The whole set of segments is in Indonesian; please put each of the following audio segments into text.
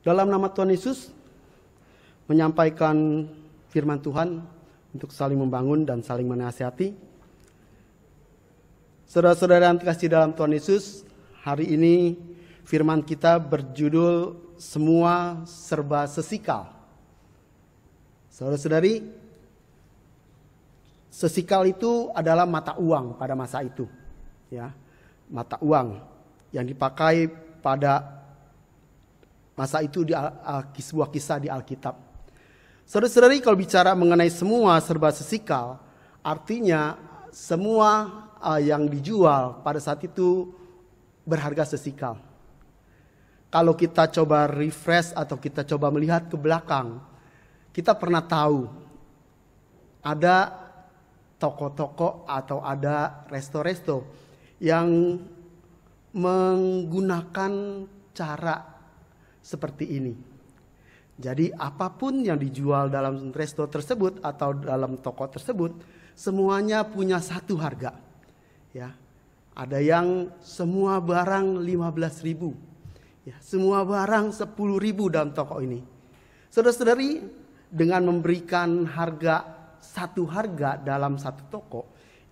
dalam nama Tuhan Yesus menyampaikan firman Tuhan untuk saling membangun dan saling menasihati. Saudara-saudara yang terkasih dalam Tuhan Yesus, hari ini firman kita berjudul semua serba sesikal. Saudara-saudari, sesikal itu adalah mata uang pada masa itu, ya. Mata uang yang dipakai pada Masa itu di sebuah kisah di Alkitab. Saudara-saudari kalau bicara mengenai semua serba sesikal, artinya semua uh, yang dijual pada saat itu berharga sesikal. Kalau kita coba refresh atau kita coba melihat ke belakang, kita pernah tahu ada toko-toko atau ada resto-resto yang menggunakan cara seperti ini. Jadi apapun yang dijual dalam resto tersebut atau dalam toko tersebut, semuanya punya satu harga. Ya. Ada yang semua barang 15.000. Ya, semua barang 10.000 dalam toko ini. Saudara-saudari, dengan memberikan harga satu harga dalam satu toko,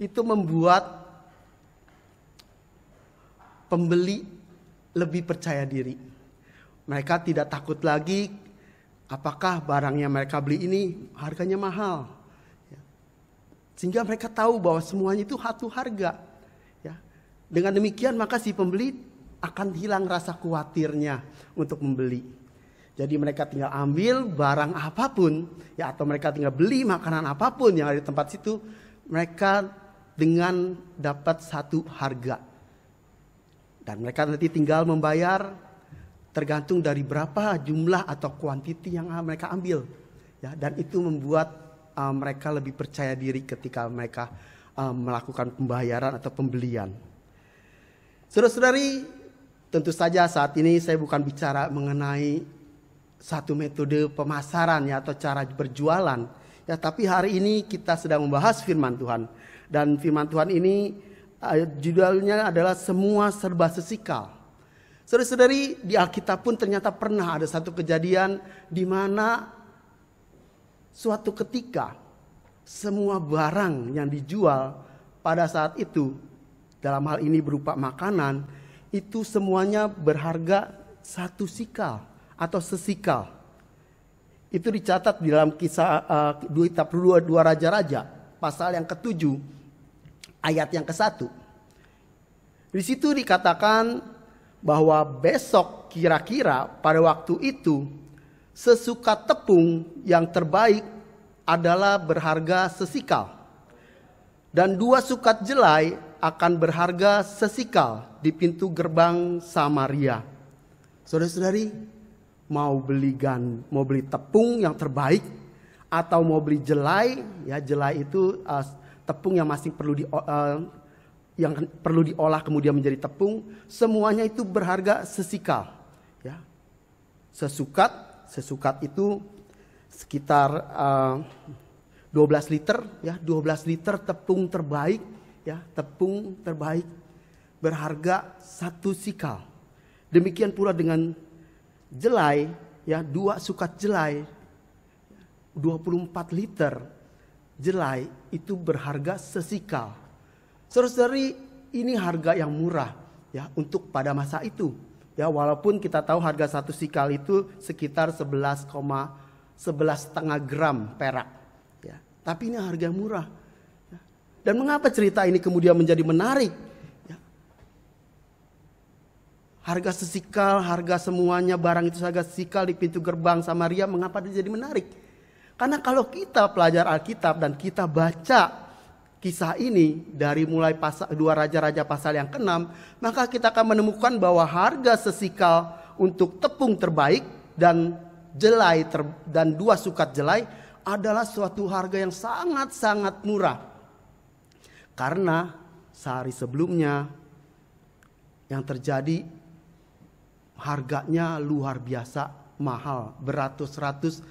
itu membuat pembeli lebih percaya diri mereka tidak takut lagi apakah barang yang mereka beli ini harganya mahal. Ya. Sehingga mereka tahu bahwa semuanya itu satu harga. Ya. Dengan demikian maka si pembeli akan hilang rasa khawatirnya untuk membeli. Jadi mereka tinggal ambil barang apapun ya atau mereka tinggal beli makanan apapun yang ada di tempat situ, mereka dengan dapat satu harga. Dan mereka nanti tinggal membayar tergantung dari berapa jumlah atau kuantiti yang ah, mereka ambil ya dan itu membuat uh, mereka lebih percaya diri ketika mereka uh, melakukan pembayaran atau pembelian. Saudara-saudari, tentu saja saat ini saya bukan bicara mengenai satu metode pemasaran ya atau cara berjualan ya tapi hari ini kita sedang membahas firman Tuhan dan firman Tuhan ini uh, judulnya adalah semua serba sesikal Saudara-saudari, di Alkitab pun ternyata pernah ada satu kejadian di mana suatu ketika semua barang yang dijual pada saat itu dalam hal ini berupa makanan itu semuanya berharga satu sikal atau sesikal. Itu dicatat di dalam kisah uh, dua kitab dua, raja-raja pasal yang ketujuh ayat yang ke satu. Di situ dikatakan bahwa besok kira-kira pada waktu itu sesuka tepung yang terbaik adalah berharga sesikal dan dua sukat jelai akan berharga sesikal di pintu gerbang Samaria. Saudara-saudari, mau beli gan, mau beli tepung yang terbaik atau mau beli jelai, ya jelai itu uh, tepung yang masih perlu di, uh, yang perlu diolah kemudian menjadi tepung, semuanya itu berharga sesikal. Ya. Sesukat, sesukat itu sekitar uh, eh, 12 liter ya, 12 liter tepung terbaik ya, tepung terbaik berharga satu sikal. Demikian pula dengan jelai ya, dua sukat jelai 24 liter jelai itu berharga sesikal Saudara-saudari, ini harga yang murah ya untuk pada masa itu. Ya, walaupun kita tahu harga satu sikal itu sekitar 11,11 setengah gram perak. Ya, tapi ini harga yang murah. Ya. Dan mengapa cerita ini kemudian menjadi menarik? Ya. Harga sesikal, harga semuanya, barang itu harga sikal di pintu gerbang Samaria, mengapa dia jadi menarik? Karena kalau kita pelajar Alkitab dan kita baca kisah ini dari mulai pasal, dua raja-raja pasal yang keenam, maka kita akan menemukan bahwa harga sesikal untuk tepung terbaik dan jelai ter, dan dua sukat jelai adalah suatu harga yang sangat-sangat murah. Karena sehari sebelumnya yang terjadi harganya luar biasa mahal, beratus-ratus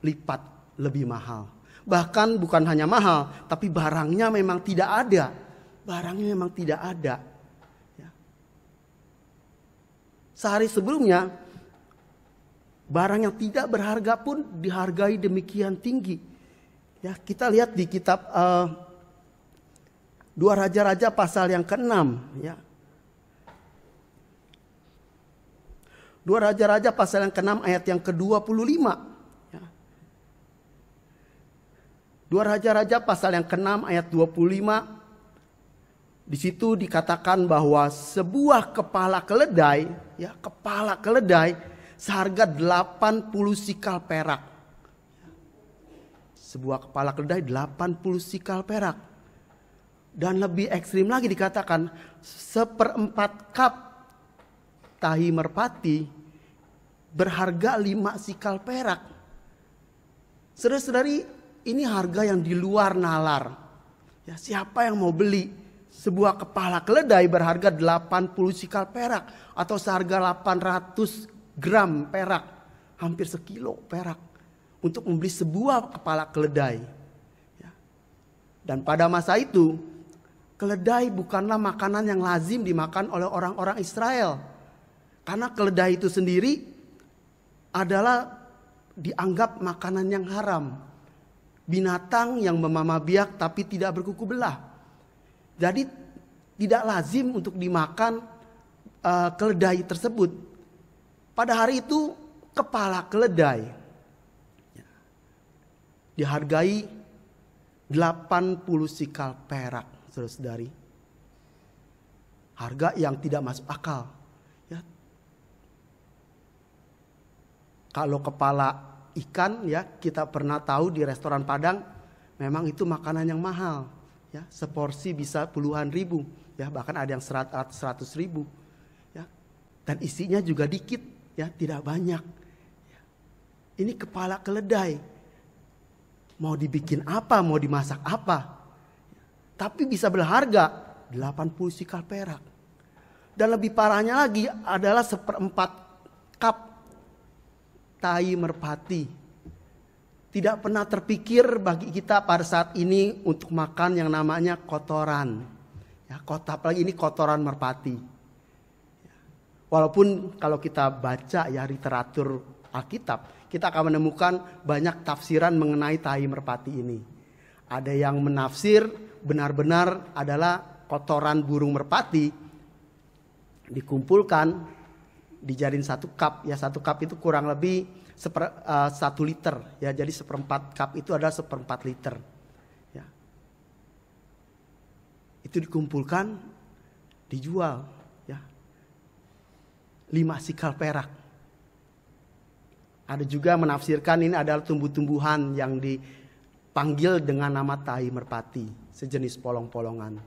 lipat lebih mahal. Bahkan bukan hanya mahal, tapi barangnya memang tidak ada. Barangnya memang tidak ada. Ya. Sehari sebelumnya, barang yang tidak berharga pun dihargai demikian tinggi. Ya, kita lihat di kitab uh, Dua Raja-raja pasal yang ke-6 ya. Dua Raja-raja pasal yang ke-6 ayat yang ke-25. Dua Raja-Raja pasal yang ke-6 ayat 25 di situ dikatakan bahwa sebuah kepala keledai, ya kepala keledai seharga 80 sikal perak. Sebuah kepala keledai 80 sikal perak. Dan lebih ekstrim lagi dikatakan seperempat cup tahi merpati berharga lima sikal perak. Saudara-saudari, ini harga yang di luar nalar. Ya, siapa yang mau beli? Sebuah kepala keledai berharga 80 sikal perak atau seharga 800 gram perak, hampir sekilo perak untuk membeli sebuah kepala keledai. Ya. Dan pada masa itu, keledai bukanlah makanan yang lazim dimakan oleh orang-orang Israel. Karena keledai itu sendiri adalah dianggap makanan yang haram binatang yang memamah biak tapi tidak berkuku belah. Jadi tidak lazim untuk dimakan uh, keledai tersebut. Pada hari itu kepala keledai ya, dihargai 80 sikal perak, saudara-saudari. Harga yang tidak masuk akal. Ya. Kalau kepala ikan ya kita pernah tahu di restoran Padang memang itu makanan yang mahal ya seporsi bisa puluhan ribu ya bahkan ada yang serat, seratus ribu ya dan isinya juga dikit ya tidak banyak ini kepala keledai mau dibikin apa mau dimasak apa tapi bisa berharga 80 sikal perak dan lebih parahnya lagi adalah seperempat cup tai merpati. Tidak pernah terpikir bagi kita pada saat ini untuk makan yang namanya kotoran. Ya, kota apalagi ini kotoran merpati. Walaupun kalau kita baca ya literatur Alkitab, kita akan menemukan banyak tafsiran mengenai tai merpati ini. Ada yang menafsir benar-benar adalah kotoran burung merpati dikumpulkan Dijarin satu cup ya satu cup itu kurang lebih seper, uh, satu liter ya jadi seperempat cup itu adalah seperempat liter ya itu dikumpulkan dijual ya lima sikal perak ada juga menafsirkan ini adalah tumbuh-tumbuhan yang dipanggil dengan nama tai merpati sejenis polong-polongan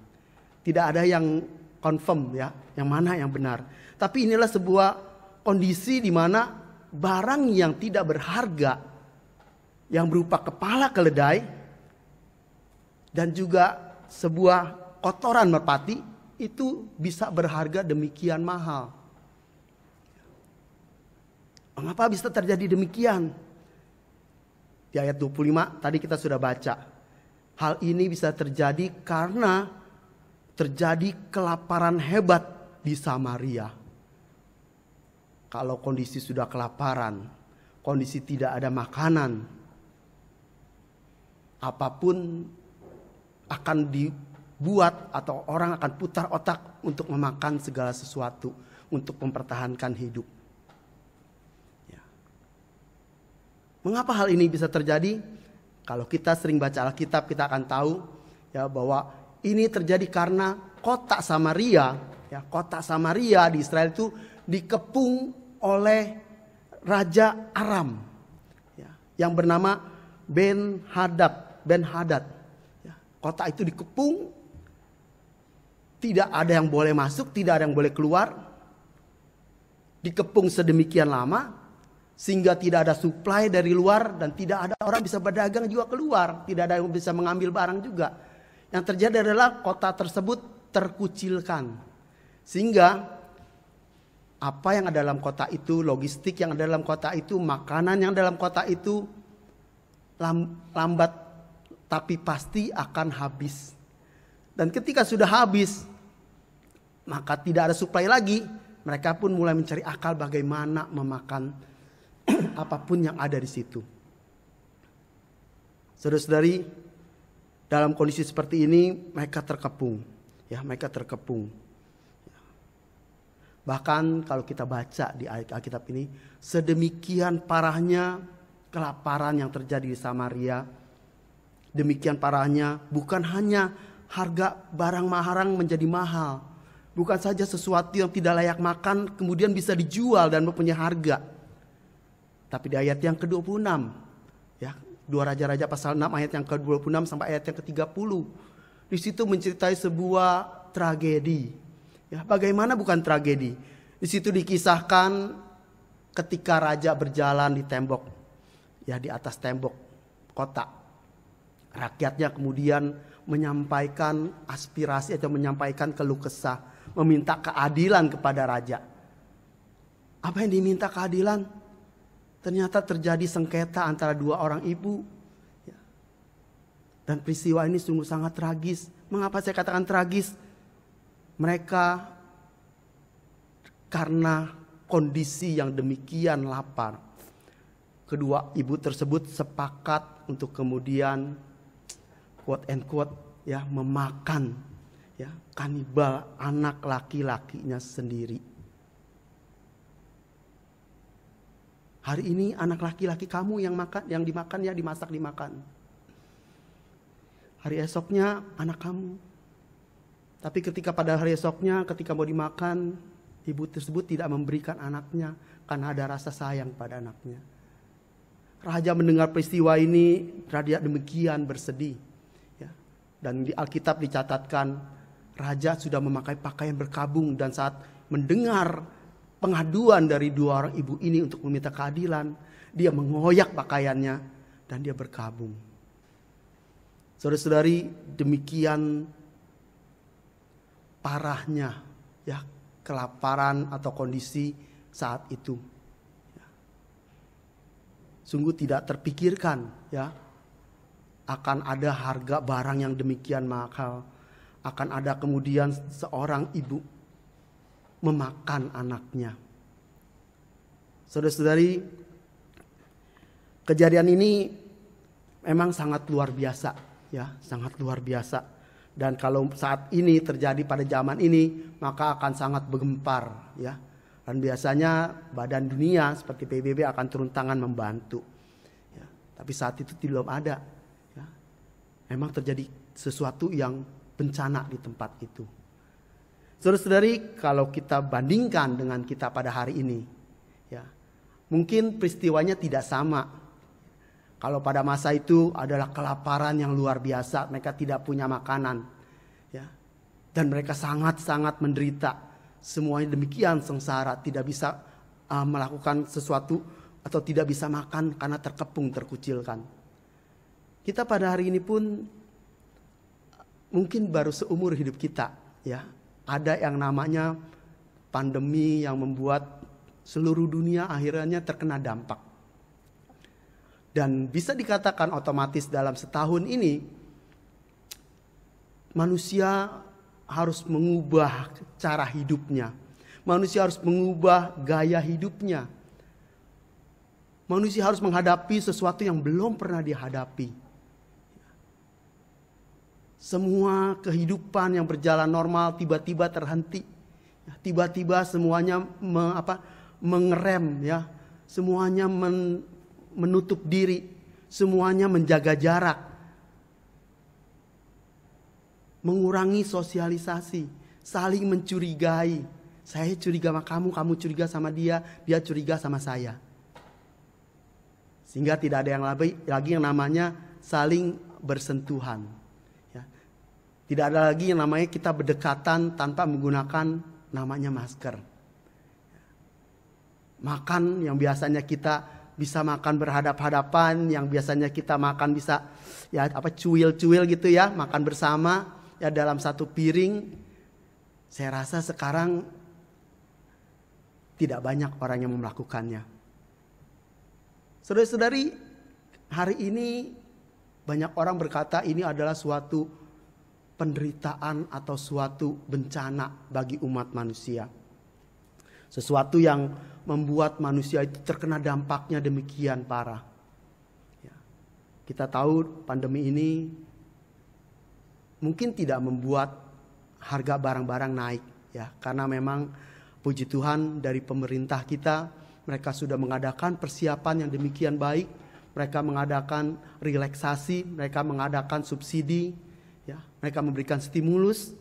tidak ada yang confirm ya yang mana yang benar tapi inilah sebuah kondisi di mana barang yang tidak berharga yang berupa kepala keledai dan juga sebuah kotoran merpati itu bisa berharga demikian mahal. Mengapa bisa terjadi demikian? Di ayat 25 tadi kita sudah baca. Hal ini bisa terjadi karena terjadi kelaparan hebat di Samaria. Kalau kondisi sudah kelaparan, kondisi tidak ada makanan, apapun akan dibuat atau orang akan putar otak untuk memakan segala sesuatu untuk mempertahankan hidup. Ya. Mengapa hal ini bisa terjadi? Kalau kita sering baca Alkitab, kita akan tahu ya bahwa ini terjadi karena kota Samaria, ya kota Samaria di Israel itu dikepung oleh Raja Aram ya, yang bernama Ben Hadad. Ben Hadad. Ya, kota itu dikepung, tidak ada yang boleh masuk, tidak ada yang boleh keluar. Dikepung sedemikian lama, sehingga tidak ada suplai dari luar dan tidak ada orang bisa berdagang juga keluar, tidak ada yang bisa mengambil barang juga. Yang terjadi adalah kota tersebut terkucilkan. Sehingga apa yang ada dalam kota itu, logistik yang ada dalam kota itu, makanan yang ada dalam kota itu lambat tapi pasti akan habis. Dan ketika sudah habis, maka tidak ada suplai lagi. Mereka pun mulai mencari akal bagaimana memakan apapun yang ada di situ. Saudara-saudari, dalam kondisi seperti ini mereka terkepung. Ya, mereka terkepung Bahkan kalau kita baca di ayat Alkitab ini, sedemikian parahnya kelaparan yang terjadi di Samaria. Demikian parahnya bukan hanya harga barang maharang menjadi mahal. Bukan saja sesuatu yang tidak layak makan kemudian bisa dijual dan mempunyai harga. Tapi di ayat yang ke-26, ya, dua raja-raja pasal 6 ayat yang ke-26 sampai ayat yang ke-30. Di situ menceritai sebuah tragedi Ya, bagaimana bukan tragedi? Di situ dikisahkan ketika raja berjalan di tembok, ya di atas tembok kota. Rakyatnya kemudian menyampaikan aspirasi atau menyampaikan keluh kesah, meminta keadilan kepada raja. Apa yang diminta keadilan? Ternyata terjadi sengketa antara dua orang ibu. Ya. Dan peristiwa ini sungguh sangat tragis. Mengapa saya katakan tragis? Mereka karena kondisi yang demikian lapar, kedua ibu tersebut sepakat untuk kemudian quote and quote ya memakan ya kanibal anak laki-lakinya sendiri. Hari ini anak laki-laki kamu yang makan, yang dimakan ya dimasak dimakan. Hari esoknya anak kamu, tapi ketika pada hari esoknya, ketika mau dimakan, ibu tersebut tidak memberikan anaknya karena ada rasa sayang pada anaknya. Raja mendengar peristiwa ini, raja demikian bersedih. Ya. Dan di Alkitab dicatatkan, raja sudah memakai pakaian berkabung dan saat mendengar pengaduan dari dua orang ibu ini untuk meminta keadilan, dia mengoyak pakaiannya dan dia berkabung. Saudara-saudari, demikian parahnya ya kelaparan atau kondisi saat itu. Ya. Sungguh tidak terpikirkan ya akan ada harga barang yang demikian mahal, akan ada kemudian seorang ibu memakan anaknya. Saudara-saudari, kejadian ini memang sangat luar biasa ya, sangat luar biasa dan kalau saat ini terjadi pada zaman ini maka akan sangat bergempar ya dan biasanya badan dunia seperti PBB akan turun tangan membantu ya. tapi saat itu belum ada ya. memang terjadi sesuatu yang bencana di tempat itu Terus dari kalau kita bandingkan dengan kita pada hari ini ya mungkin peristiwanya tidak sama kalau pada masa itu adalah kelaparan yang luar biasa, mereka tidak punya makanan. Ya. Dan mereka sangat-sangat menderita. Semuanya demikian sengsara, tidak bisa uh, melakukan sesuatu atau tidak bisa makan karena terkepung, terkucilkan. Kita pada hari ini pun mungkin baru seumur hidup kita, ya. Ada yang namanya pandemi yang membuat seluruh dunia akhirnya terkena dampak dan bisa dikatakan otomatis dalam setahun ini manusia harus mengubah cara hidupnya. Manusia harus mengubah gaya hidupnya. Manusia harus menghadapi sesuatu yang belum pernah dihadapi semua kehidupan yang berjalan normal tiba-tiba terhenti. Tiba-tiba semuanya me, apa, mengerem ya. Semuanya men, menutup diri, semuanya menjaga jarak, mengurangi sosialisasi, saling mencurigai. Saya curiga sama kamu, kamu curiga sama dia, dia curiga sama saya. Sehingga tidak ada yang lebih, lagi yang namanya saling bersentuhan. Ya. Tidak ada lagi yang namanya kita berdekatan tanpa menggunakan namanya masker. Makan yang biasanya kita bisa makan berhadap-hadapan yang biasanya kita makan bisa ya apa cuil-cuil gitu ya makan bersama ya dalam satu piring saya rasa sekarang tidak banyak orang yang melakukannya saudari-saudari hari ini banyak orang berkata ini adalah suatu penderitaan atau suatu bencana bagi umat manusia sesuatu yang membuat manusia itu terkena dampaknya demikian parah. Ya. Kita tahu pandemi ini mungkin tidak membuat harga barang-barang naik ya karena memang puji Tuhan dari pemerintah kita mereka sudah mengadakan persiapan yang demikian baik mereka mengadakan relaksasi mereka mengadakan subsidi ya mereka memberikan stimulus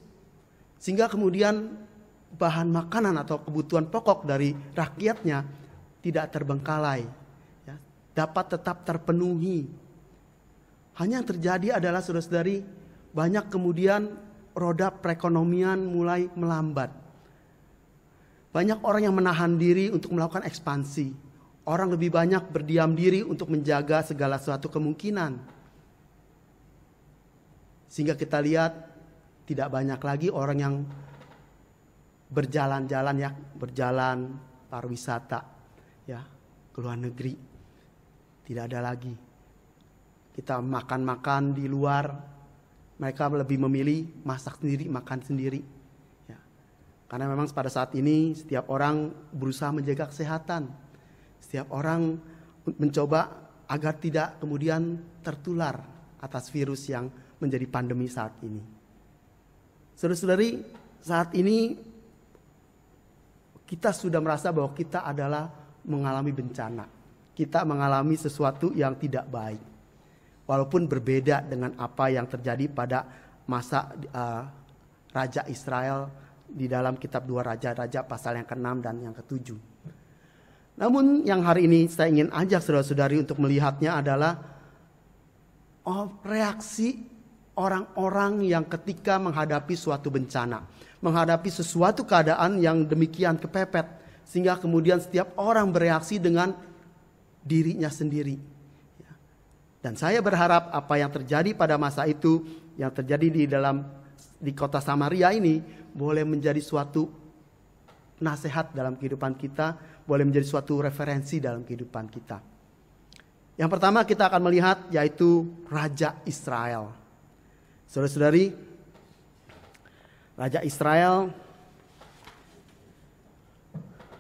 sehingga kemudian bahan makanan atau kebutuhan pokok dari rakyatnya tidak terbengkalai, ya, dapat tetap terpenuhi. Hanya yang terjadi adalah sudah dari banyak kemudian roda perekonomian mulai melambat. Banyak orang yang menahan diri untuk melakukan ekspansi. Orang lebih banyak berdiam diri untuk menjaga segala sesuatu kemungkinan. Sehingga kita lihat tidak banyak lagi orang yang berjalan-jalan ya, berjalan pariwisata ya ke luar negeri. Tidak ada lagi. Kita makan-makan di luar. Mereka lebih memilih masak sendiri, makan sendiri. Ya. Karena memang pada saat ini setiap orang berusaha menjaga kesehatan. Setiap orang mencoba agar tidak kemudian tertular atas virus yang menjadi pandemi saat ini. Saudara-saudari, saat ini kita sudah merasa bahwa kita adalah mengalami bencana. Kita mengalami sesuatu yang tidak baik. Walaupun berbeda dengan apa yang terjadi pada masa uh, Raja Israel di dalam kitab dua Raja-Raja pasal yang ke-6 dan yang ke-7. Namun yang hari ini saya ingin ajak saudara-saudari untuk melihatnya adalah oh, reaksi orang-orang yang ketika menghadapi suatu bencana menghadapi sesuatu keadaan yang demikian kepepet sehingga kemudian setiap orang bereaksi dengan dirinya sendiri. Ya. Dan saya berharap apa yang terjadi pada masa itu yang terjadi di dalam di kota Samaria ini boleh menjadi suatu nasihat dalam kehidupan kita, boleh menjadi suatu referensi dalam kehidupan kita. Yang pertama kita akan melihat yaitu Raja Israel. Saudara-saudari, Raja Israel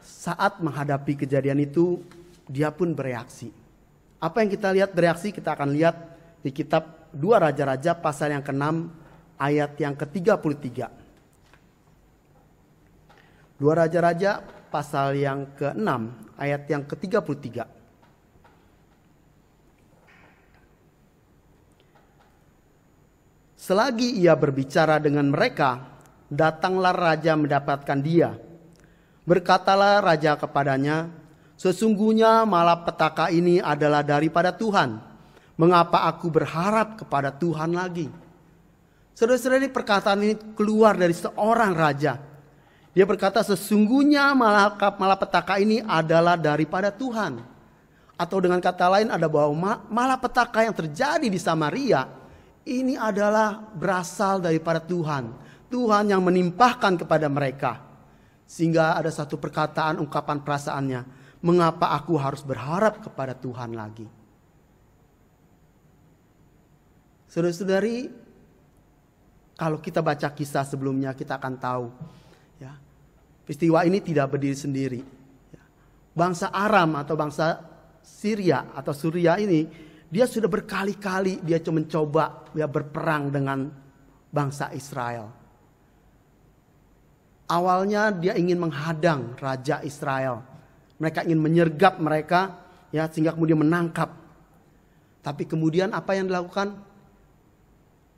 saat menghadapi kejadian itu dia pun bereaksi. Apa yang kita lihat bereaksi kita akan lihat di kitab 2 Raja-Raja pasal yang ke-6 ayat yang ke-33. 2 Raja-Raja pasal yang ke-6 ayat yang ke-33. Selagi ia berbicara dengan mereka, datanglah raja mendapatkan dia. Berkatalah raja kepadanya, sesungguhnya malapetaka ini adalah daripada Tuhan. Mengapa aku berharap kepada Tuhan lagi? saudara ini perkataan ini keluar dari seorang raja. Dia berkata sesungguhnya malapetaka ini adalah daripada Tuhan. Atau dengan kata lain ada bahwa malapetaka yang terjadi di Samaria ini adalah berasal daripada Tuhan. Tuhan yang menimpahkan kepada mereka. Sehingga ada satu perkataan ungkapan perasaannya, mengapa aku harus berharap kepada Tuhan lagi? Saudara-saudari, kalau kita baca kisah sebelumnya kita akan tahu ya. Peristiwa ini tidak berdiri sendiri. Bangsa Aram atau bangsa Syria atau Suria ini dia sudah berkali-kali dia mencoba dia ya, berperang dengan bangsa Israel. Awalnya dia ingin menghadang raja Israel. Mereka ingin menyergap mereka ya sehingga kemudian menangkap. Tapi kemudian apa yang dilakukan?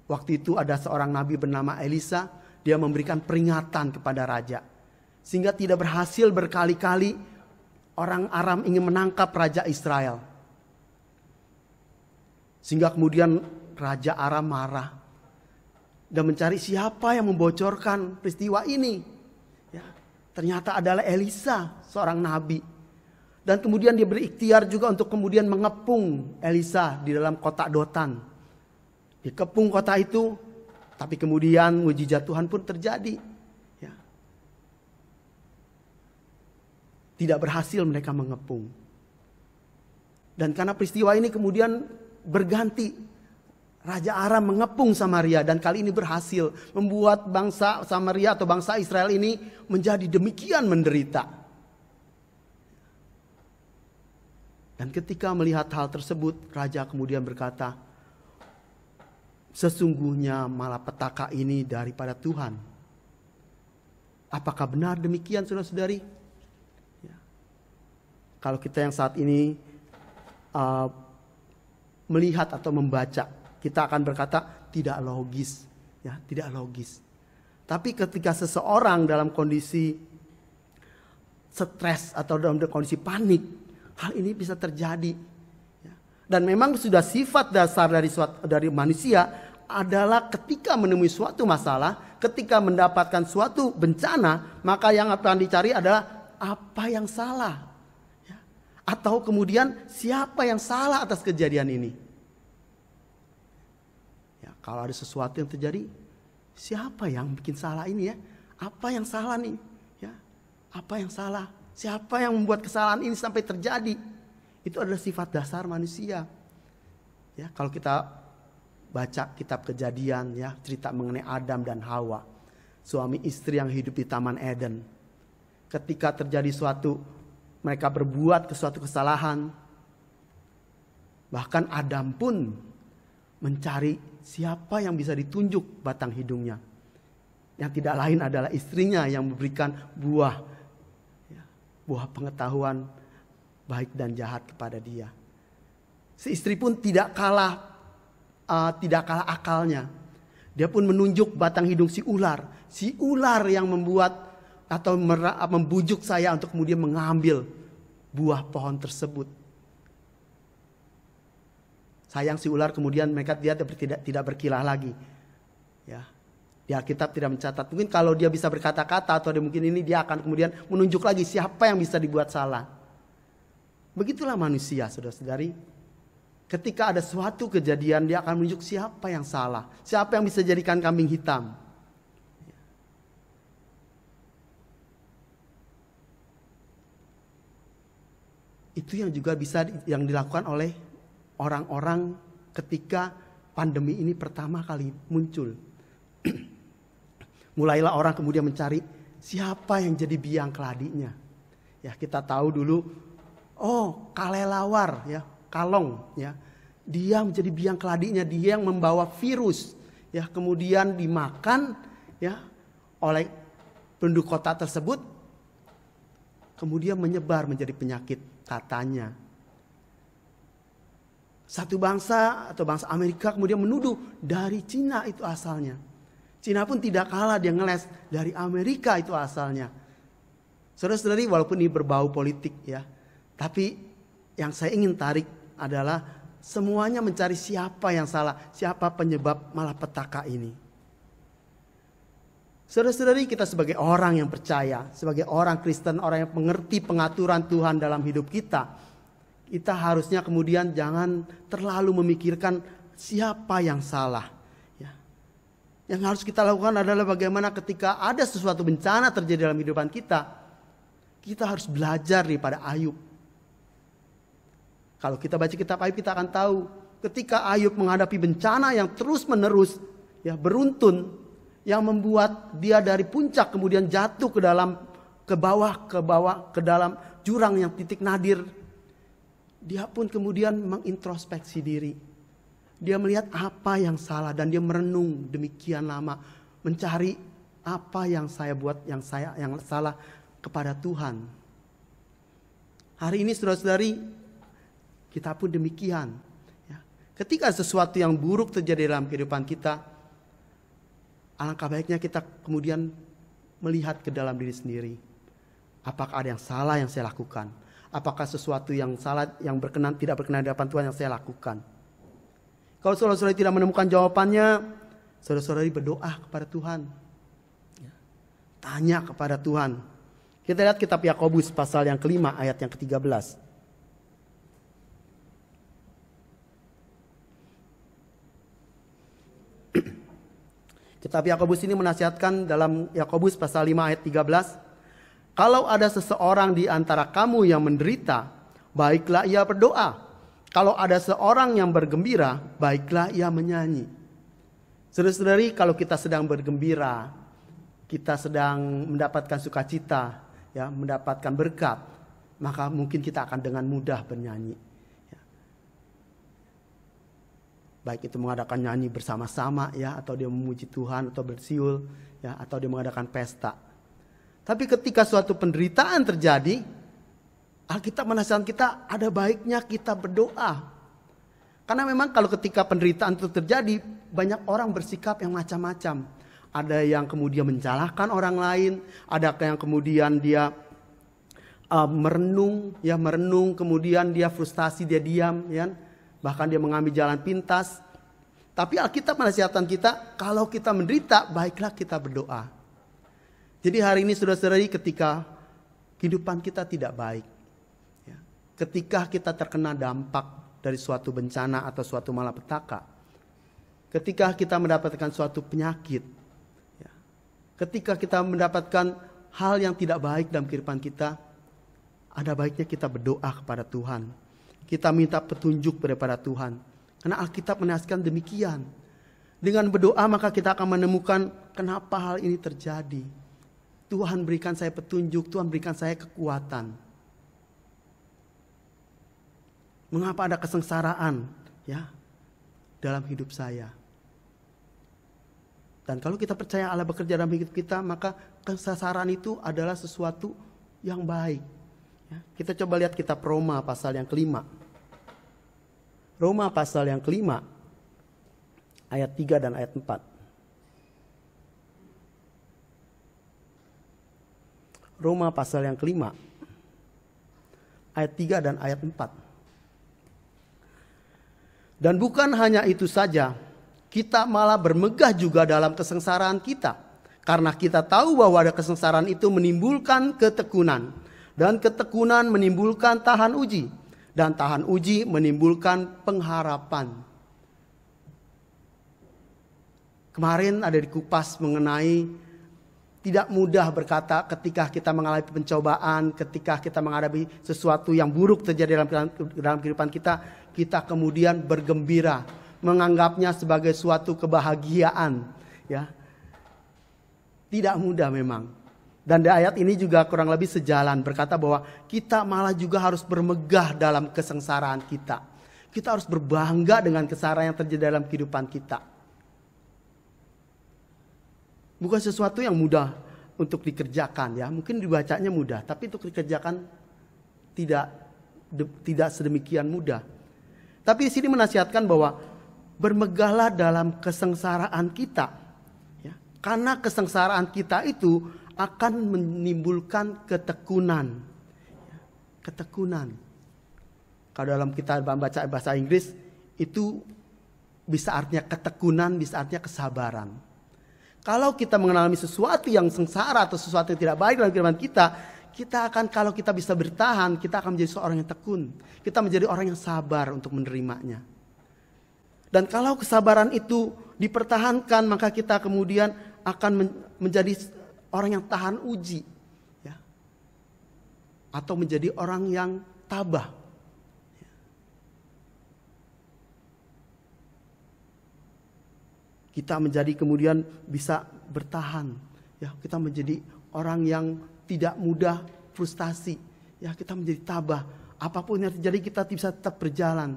Waktu itu ada seorang nabi bernama Elisa, dia memberikan peringatan kepada raja. Sehingga tidak berhasil berkali-kali orang Aram ingin menangkap raja Israel. Sehingga kemudian raja Aram marah dan mencari siapa yang membocorkan peristiwa ini ternyata adalah Elisa, seorang nabi. Dan kemudian dia berikhtiar juga untuk kemudian mengepung Elisa di dalam kotak dotan. Dikepung kota itu, tapi kemudian mujizat Tuhan pun terjadi. Ya. Tidak berhasil mereka mengepung. Dan karena peristiwa ini kemudian berganti Raja Aram mengepung Samaria dan kali ini berhasil membuat bangsa Samaria atau bangsa Israel ini menjadi demikian menderita. Dan ketika melihat hal tersebut, raja kemudian berkata, "Sesungguhnya malapetaka ini daripada Tuhan." Apakah benar demikian, saudara-saudari? Ya. Kalau kita yang saat ini uh, melihat atau membaca kita akan berkata tidak logis, ya, tidak logis. Tapi ketika seseorang dalam kondisi stres atau dalam kondisi panik, hal ini bisa terjadi. Ya. Dan memang sudah sifat dasar dari suatu, dari manusia adalah ketika menemui suatu masalah, ketika mendapatkan suatu bencana, maka yang akan dicari adalah apa yang salah. Ya. Atau kemudian siapa yang salah atas kejadian ini kalau ada sesuatu yang terjadi, siapa yang bikin salah ini ya? Apa yang salah nih? Ya, apa yang salah? Siapa yang membuat kesalahan ini sampai terjadi? Itu adalah sifat dasar manusia. Ya, kalau kita baca kitab kejadian ya, cerita mengenai Adam dan Hawa. Suami istri yang hidup di Taman Eden. Ketika terjadi suatu, mereka berbuat ke suatu kesalahan. Bahkan Adam pun mencari siapa yang bisa ditunjuk batang hidungnya? Yang tidak lain adalah istrinya yang memberikan buah, ya, buah pengetahuan baik dan jahat kepada dia. Si istri pun tidak kalah, uh, tidak kalah akalnya. Dia pun menunjuk batang hidung si ular, si ular yang membuat atau membujuk saya untuk kemudian mengambil buah pohon tersebut sayang si ular kemudian mereka dia tidak tidak berkilah lagi ya di ya, Alkitab tidak mencatat mungkin kalau dia bisa berkata-kata atau ada mungkin ini dia akan kemudian menunjuk lagi siapa yang bisa dibuat salah begitulah manusia saudara-saudari ketika ada suatu kejadian dia akan menunjuk siapa yang salah siapa yang bisa jadikan kambing hitam itu yang juga bisa yang dilakukan oleh orang-orang ketika pandemi ini pertama kali muncul. Mulailah orang kemudian mencari siapa yang jadi biang keladinya. Ya, kita tahu dulu oh, kalelawar ya, kalong ya. Dia menjadi biang keladinya, dia yang membawa virus ya, kemudian dimakan ya oleh penduduk kota tersebut kemudian menyebar menjadi penyakit katanya satu bangsa atau bangsa Amerika kemudian menuduh dari Cina itu asalnya. Cina pun tidak kalah dia ngeles dari Amerika itu asalnya. Saudara-saudari walaupun ini berbau politik ya. Tapi yang saya ingin tarik adalah semuanya mencari siapa yang salah, siapa penyebab malapetaka ini. Saudara-saudari kita sebagai orang yang percaya, sebagai orang Kristen, orang yang mengerti pengaturan Tuhan dalam hidup kita, kita harusnya kemudian jangan terlalu memikirkan siapa yang salah. Ya. Yang harus kita lakukan adalah bagaimana ketika ada sesuatu bencana terjadi dalam kehidupan kita, kita harus belajar daripada Ayub. Kalau kita baca kitab Ayub kita akan tahu ketika Ayub menghadapi bencana yang terus-menerus ya beruntun yang membuat dia dari puncak kemudian jatuh ke dalam ke bawah ke bawah ke dalam jurang yang titik nadir dia pun kemudian mengintrospeksi diri. Dia melihat apa yang salah dan dia merenung demikian lama mencari apa yang saya buat yang saya yang salah kepada Tuhan. Hari ini saudara-saudari kita pun demikian. Ya. Ketika sesuatu yang buruk terjadi dalam kehidupan kita, alangkah baiknya kita kemudian melihat ke dalam diri sendiri. Apakah ada yang salah yang saya lakukan? apakah sesuatu yang salah, yang berkenan, tidak berkenan di hadapan Tuhan yang saya lakukan. Kalau saudara-saudari tidak menemukan jawabannya, saudara-saudari berdoa kepada Tuhan. Ya. Tanya kepada Tuhan. Kita lihat kitab Yakobus pasal yang kelima ayat yang ke-13. Kitab Yakobus ini menasihatkan dalam Yakobus pasal 5 ayat 13 kalau ada seseorang di antara kamu yang menderita, baiklah ia berdoa. Kalau ada seorang yang bergembira, baiklah ia menyanyi. Saudara-saudari, kalau kita sedang bergembira, kita sedang mendapatkan sukacita, ya, mendapatkan berkat, maka mungkin kita akan dengan mudah bernyanyi. Ya. Baik itu mengadakan nyanyi bersama-sama ya, atau dia memuji Tuhan, atau bersiul, ya, atau dia mengadakan pesta tapi ketika suatu penderitaan terjadi, Alkitab menasihatkan kita ada baiknya kita berdoa. Karena memang kalau ketika penderitaan itu terjadi, banyak orang bersikap yang macam-macam. Ada yang kemudian mencalahkan orang lain, ada yang kemudian dia uh, merenung, ya merenung, kemudian dia frustasi, dia diam, ya. Kan? Bahkan dia mengambil jalan pintas. Tapi Alkitab menasihatkan kita, kalau kita menderita, baiklah kita berdoa. Jadi hari ini sudah saudari ketika kehidupan kita tidak baik, ya, ketika kita terkena dampak dari suatu bencana atau suatu malapetaka, ketika kita mendapatkan suatu penyakit, ya, ketika kita mendapatkan hal yang tidak baik dalam kehidupan kita, ada baiknya kita berdoa kepada Tuhan. Kita minta petunjuk kepada Tuhan. Karena Alkitab menjelaskan demikian. Dengan berdoa maka kita akan menemukan kenapa hal ini terjadi Tuhan berikan saya petunjuk, Tuhan berikan saya kekuatan. Mengapa ada kesengsaraan ya dalam hidup saya? Dan kalau kita percaya Allah bekerja dalam hidup kita, maka kesengsaraan itu adalah sesuatu yang baik. Ya, kita coba lihat kitab Roma pasal yang kelima. Roma pasal yang kelima, ayat 3 dan ayat 4. Roma pasal yang kelima ayat 3 dan ayat 4. Dan bukan hanya itu saja, kita malah bermegah juga dalam kesengsaraan kita. Karena kita tahu bahwa ada kesengsaraan itu menimbulkan ketekunan. Dan ketekunan menimbulkan tahan uji. Dan tahan uji menimbulkan pengharapan. Kemarin ada dikupas mengenai tidak mudah berkata ketika kita mengalami pencobaan, ketika kita menghadapi sesuatu yang buruk terjadi dalam dalam kehidupan kita, kita kemudian bergembira, menganggapnya sebagai suatu kebahagiaan, ya. Tidak mudah memang. Dan di ayat ini juga kurang lebih sejalan berkata bahwa kita malah juga harus bermegah dalam kesengsaraan kita. Kita harus berbangga dengan kesengsaraan yang terjadi dalam kehidupan kita bukan sesuatu yang mudah untuk dikerjakan ya. Mungkin dibacanya mudah, tapi untuk dikerjakan tidak de, tidak sedemikian mudah. Tapi di sini menasihatkan bahwa bermegahlah dalam kesengsaraan kita. Ya. Karena kesengsaraan kita itu akan menimbulkan ketekunan. Ya. Ketekunan. Kalau dalam kita baca bahasa Inggris itu bisa artinya ketekunan, bisa artinya kesabaran. Kalau kita mengalami sesuatu yang sengsara atau sesuatu yang tidak baik dalam kehidupan kita, kita akan kalau kita bisa bertahan, kita akan menjadi seorang yang tekun. Kita menjadi orang yang sabar untuk menerimanya. Dan kalau kesabaran itu dipertahankan, maka kita kemudian akan men menjadi orang yang tahan uji. Ya. Atau menjadi orang yang tabah kita menjadi kemudian bisa bertahan ya kita menjadi orang yang tidak mudah frustasi ya kita menjadi tabah apapun yang terjadi kita bisa tetap berjalan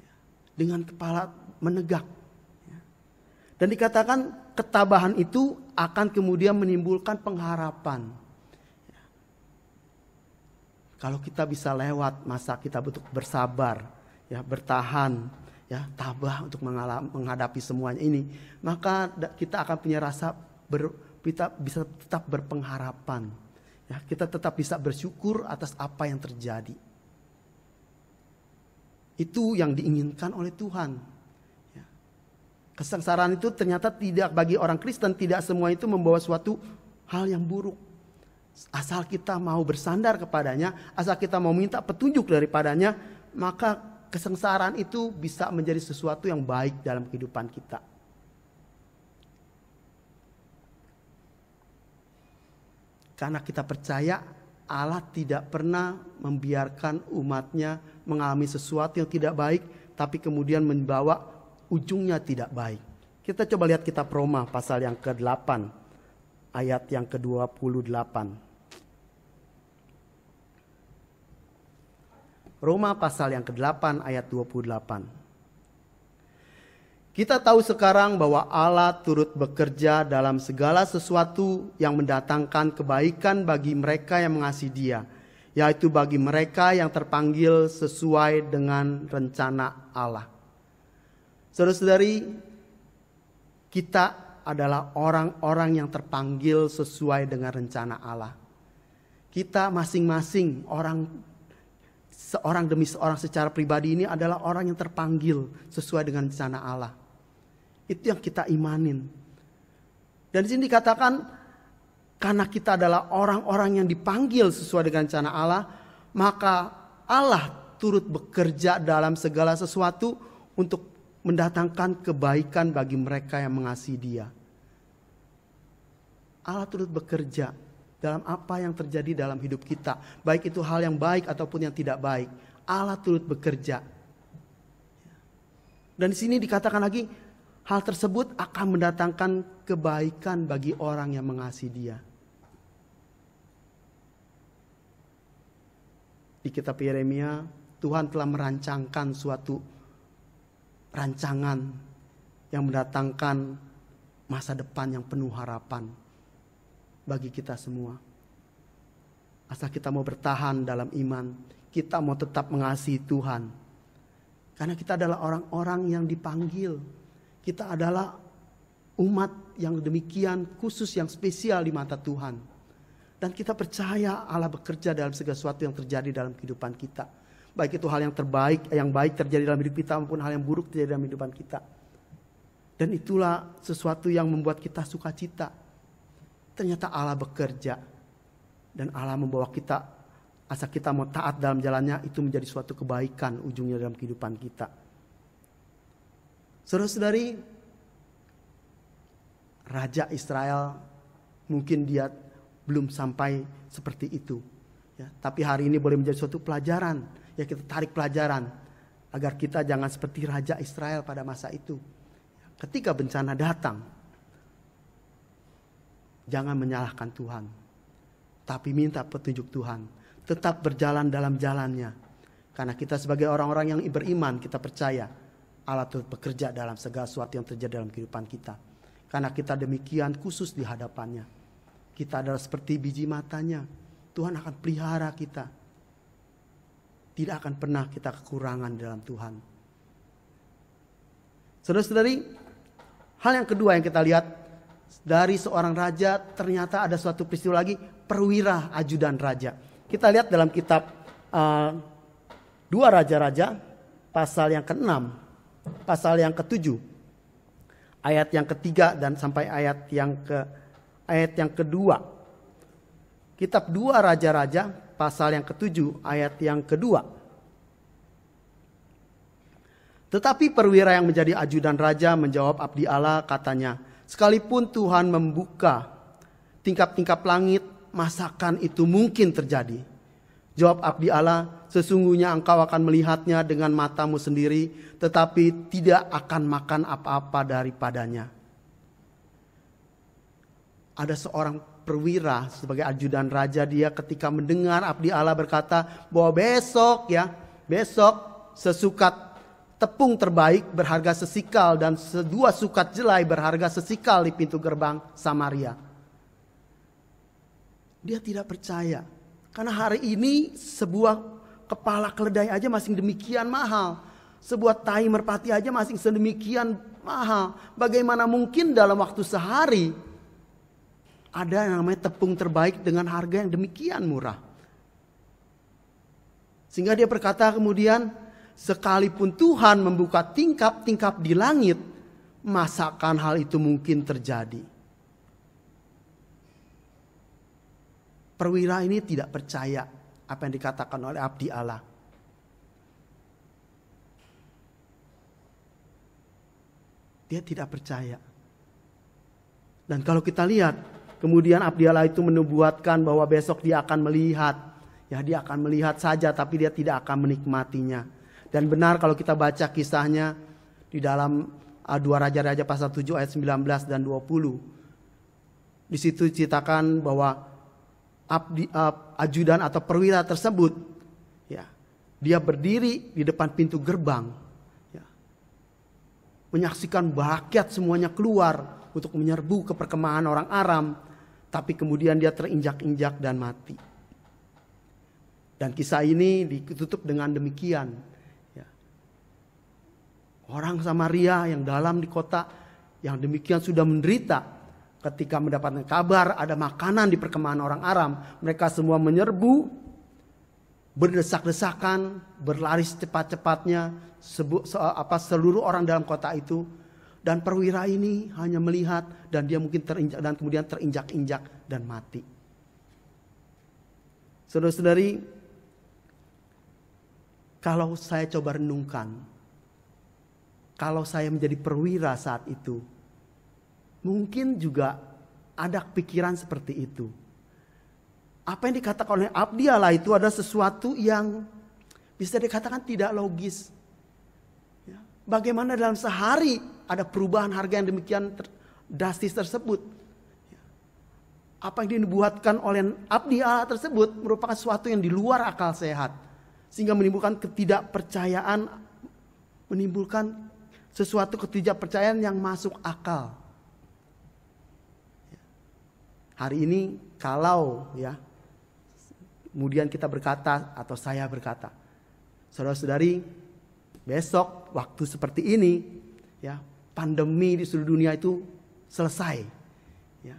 ya, dengan kepala menegak ya. dan dikatakan ketabahan itu akan kemudian menimbulkan pengharapan ya. kalau kita bisa lewat masa kita butuh bersabar ya bertahan ya tabah untuk mengalami, menghadapi semuanya ini maka kita akan punya rasa ber, kita bisa tetap berpengharapan ya kita tetap bisa bersyukur atas apa yang terjadi itu yang diinginkan oleh Tuhan ya. kesengsaraan itu ternyata tidak bagi orang Kristen tidak semua itu membawa suatu hal yang buruk asal kita mau bersandar kepadanya asal kita mau minta petunjuk daripadanya maka kesengsaraan itu bisa menjadi sesuatu yang baik dalam kehidupan kita. Karena kita percaya Allah tidak pernah membiarkan umatnya mengalami sesuatu yang tidak baik, tapi kemudian membawa ujungnya tidak baik. Kita coba lihat kitab Roma pasal yang ke-8, ayat yang ke-28. Roma pasal yang ke-8 ayat 28. Kita tahu sekarang bahwa Allah turut bekerja dalam segala sesuatu yang mendatangkan kebaikan bagi mereka yang mengasihi Dia, yaitu bagi mereka yang terpanggil sesuai dengan rencana Allah. Saudara-saudari, kita adalah orang-orang yang terpanggil sesuai dengan rencana Allah. Kita masing-masing orang seorang demi seorang secara pribadi ini adalah orang yang terpanggil sesuai dengan rencana Allah. Itu yang kita imanin. Dan di sini dikatakan karena kita adalah orang-orang yang dipanggil sesuai dengan rencana Allah, maka Allah turut bekerja dalam segala sesuatu untuk mendatangkan kebaikan bagi mereka yang mengasihi Dia. Allah turut bekerja dalam apa yang terjadi dalam hidup kita, baik itu hal yang baik ataupun yang tidak baik. Allah turut bekerja. Dan di sini dikatakan lagi, hal tersebut akan mendatangkan kebaikan bagi orang yang mengasihi Dia. Di kitab Yeremia, Tuhan telah merancangkan suatu rancangan yang mendatangkan masa depan yang penuh harapan bagi kita semua. Asal kita mau bertahan dalam iman, kita mau tetap mengasihi Tuhan. Karena kita adalah orang-orang yang dipanggil. Kita adalah umat yang demikian khusus yang spesial di mata Tuhan. Dan kita percaya Allah bekerja dalam segala sesuatu yang terjadi dalam kehidupan kita. Baik itu hal yang terbaik, yang baik terjadi dalam hidup kita maupun hal yang buruk terjadi dalam kehidupan kita. Dan itulah sesuatu yang membuat kita sukacita. Ternyata Allah bekerja dan Allah membawa kita asal kita mau taat dalam jalannya itu menjadi suatu kebaikan ujungnya dalam kehidupan kita. saudara dari Raja Israel mungkin dia belum sampai seperti itu. Ya, tapi hari ini boleh menjadi suatu pelajaran. Ya kita tarik pelajaran agar kita jangan seperti Raja Israel pada masa itu. Ketika bencana datang, Jangan menyalahkan Tuhan, tapi minta petunjuk Tuhan. Tetap berjalan dalam jalannya. Karena kita sebagai orang-orang yang beriman, kita percaya Allah turut bekerja dalam segala sesuatu yang terjadi dalam kehidupan kita. Karena kita demikian khusus di hadapannya. Kita adalah seperti biji matanya. Tuhan akan pelihara kita. Tidak akan pernah kita kekurangan dalam Tuhan. Saudara-saudari, hal yang kedua yang kita lihat dari seorang raja ternyata ada suatu peristiwa lagi perwira ajudan raja. Kita lihat dalam kitab uh, dua raja-raja pasal yang ke-6, pasal yang ke-7, ayat yang ketiga dan sampai ayat yang ke ayat yang kedua. Kitab dua raja-raja pasal yang ketujuh ayat yang kedua. Tetapi perwira yang menjadi ajudan raja menjawab Abdi Allah katanya, Sekalipun Tuhan membuka tingkap-tingkap langit, masakan itu mungkin terjadi. Jawab abdi Allah, sesungguhnya engkau akan melihatnya dengan matamu sendiri, tetapi tidak akan makan apa-apa daripadanya. Ada seorang perwira sebagai ajudan raja dia ketika mendengar abdi Allah berkata bahwa besok ya, besok sesukat tepung terbaik berharga sesikal dan sedua sukat jelai berharga sesikal di pintu gerbang Samaria. Dia tidak percaya. Karena hari ini sebuah kepala keledai aja masih demikian mahal. Sebuah tai merpati aja masih sedemikian mahal. Bagaimana mungkin dalam waktu sehari ada yang namanya tepung terbaik dengan harga yang demikian murah. Sehingga dia berkata kemudian, sekalipun Tuhan membuka tingkap-tingkap di langit, masakan hal itu mungkin terjadi. Perwira ini tidak percaya apa yang dikatakan oleh abdi Allah. Dia tidak percaya. Dan kalau kita lihat, kemudian abdi Allah itu menubuatkan bahwa besok dia akan melihat. Ya dia akan melihat saja tapi dia tidak akan menikmatinya. Dan benar kalau kita baca kisahnya di dalam ah, dua Raja-Raja pasal 7 ayat 19 dan 20. Di situ ceritakan bahwa abdi, ab, ah, ajudan atau perwira tersebut ya, dia berdiri di depan pintu gerbang ya, menyaksikan rakyat semuanya keluar untuk menyerbu ke perkemahan orang Aram tapi kemudian dia terinjak-injak dan mati. Dan kisah ini ditutup dengan demikian Orang Samaria yang dalam di kota yang demikian sudah menderita ketika mendapatkan kabar ada makanan di perkemahan orang Aram, mereka semua menyerbu, berdesak-desakan, berlari secepat-cepatnya, apa seluruh orang dalam kota itu dan perwira ini hanya melihat dan dia mungkin terinjak dan kemudian terinjak-injak dan mati. Saudara-saudari, kalau saya coba renungkan kalau saya menjadi perwira saat itu, mungkin juga ada pikiran seperti itu. Apa yang dikatakan oleh Abdialah itu adalah sesuatu yang bisa dikatakan tidak logis. Ya, bagaimana dalam sehari ada perubahan harga yang demikian ter drastis tersebut? Ya, apa yang dibuatkan oleh abdi Allah tersebut merupakan sesuatu yang di luar akal sehat. Sehingga menimbulkan ketidakpercayaan, menimbulkan sesuatu ketidakpercayaan yang masuk akal. Ya. Hari ini kalau ya kemudian kita berkata atau saya berkata, saudara-saudari besok waktu seperti ini ya pandemi di seluruh dunia itu selesai ya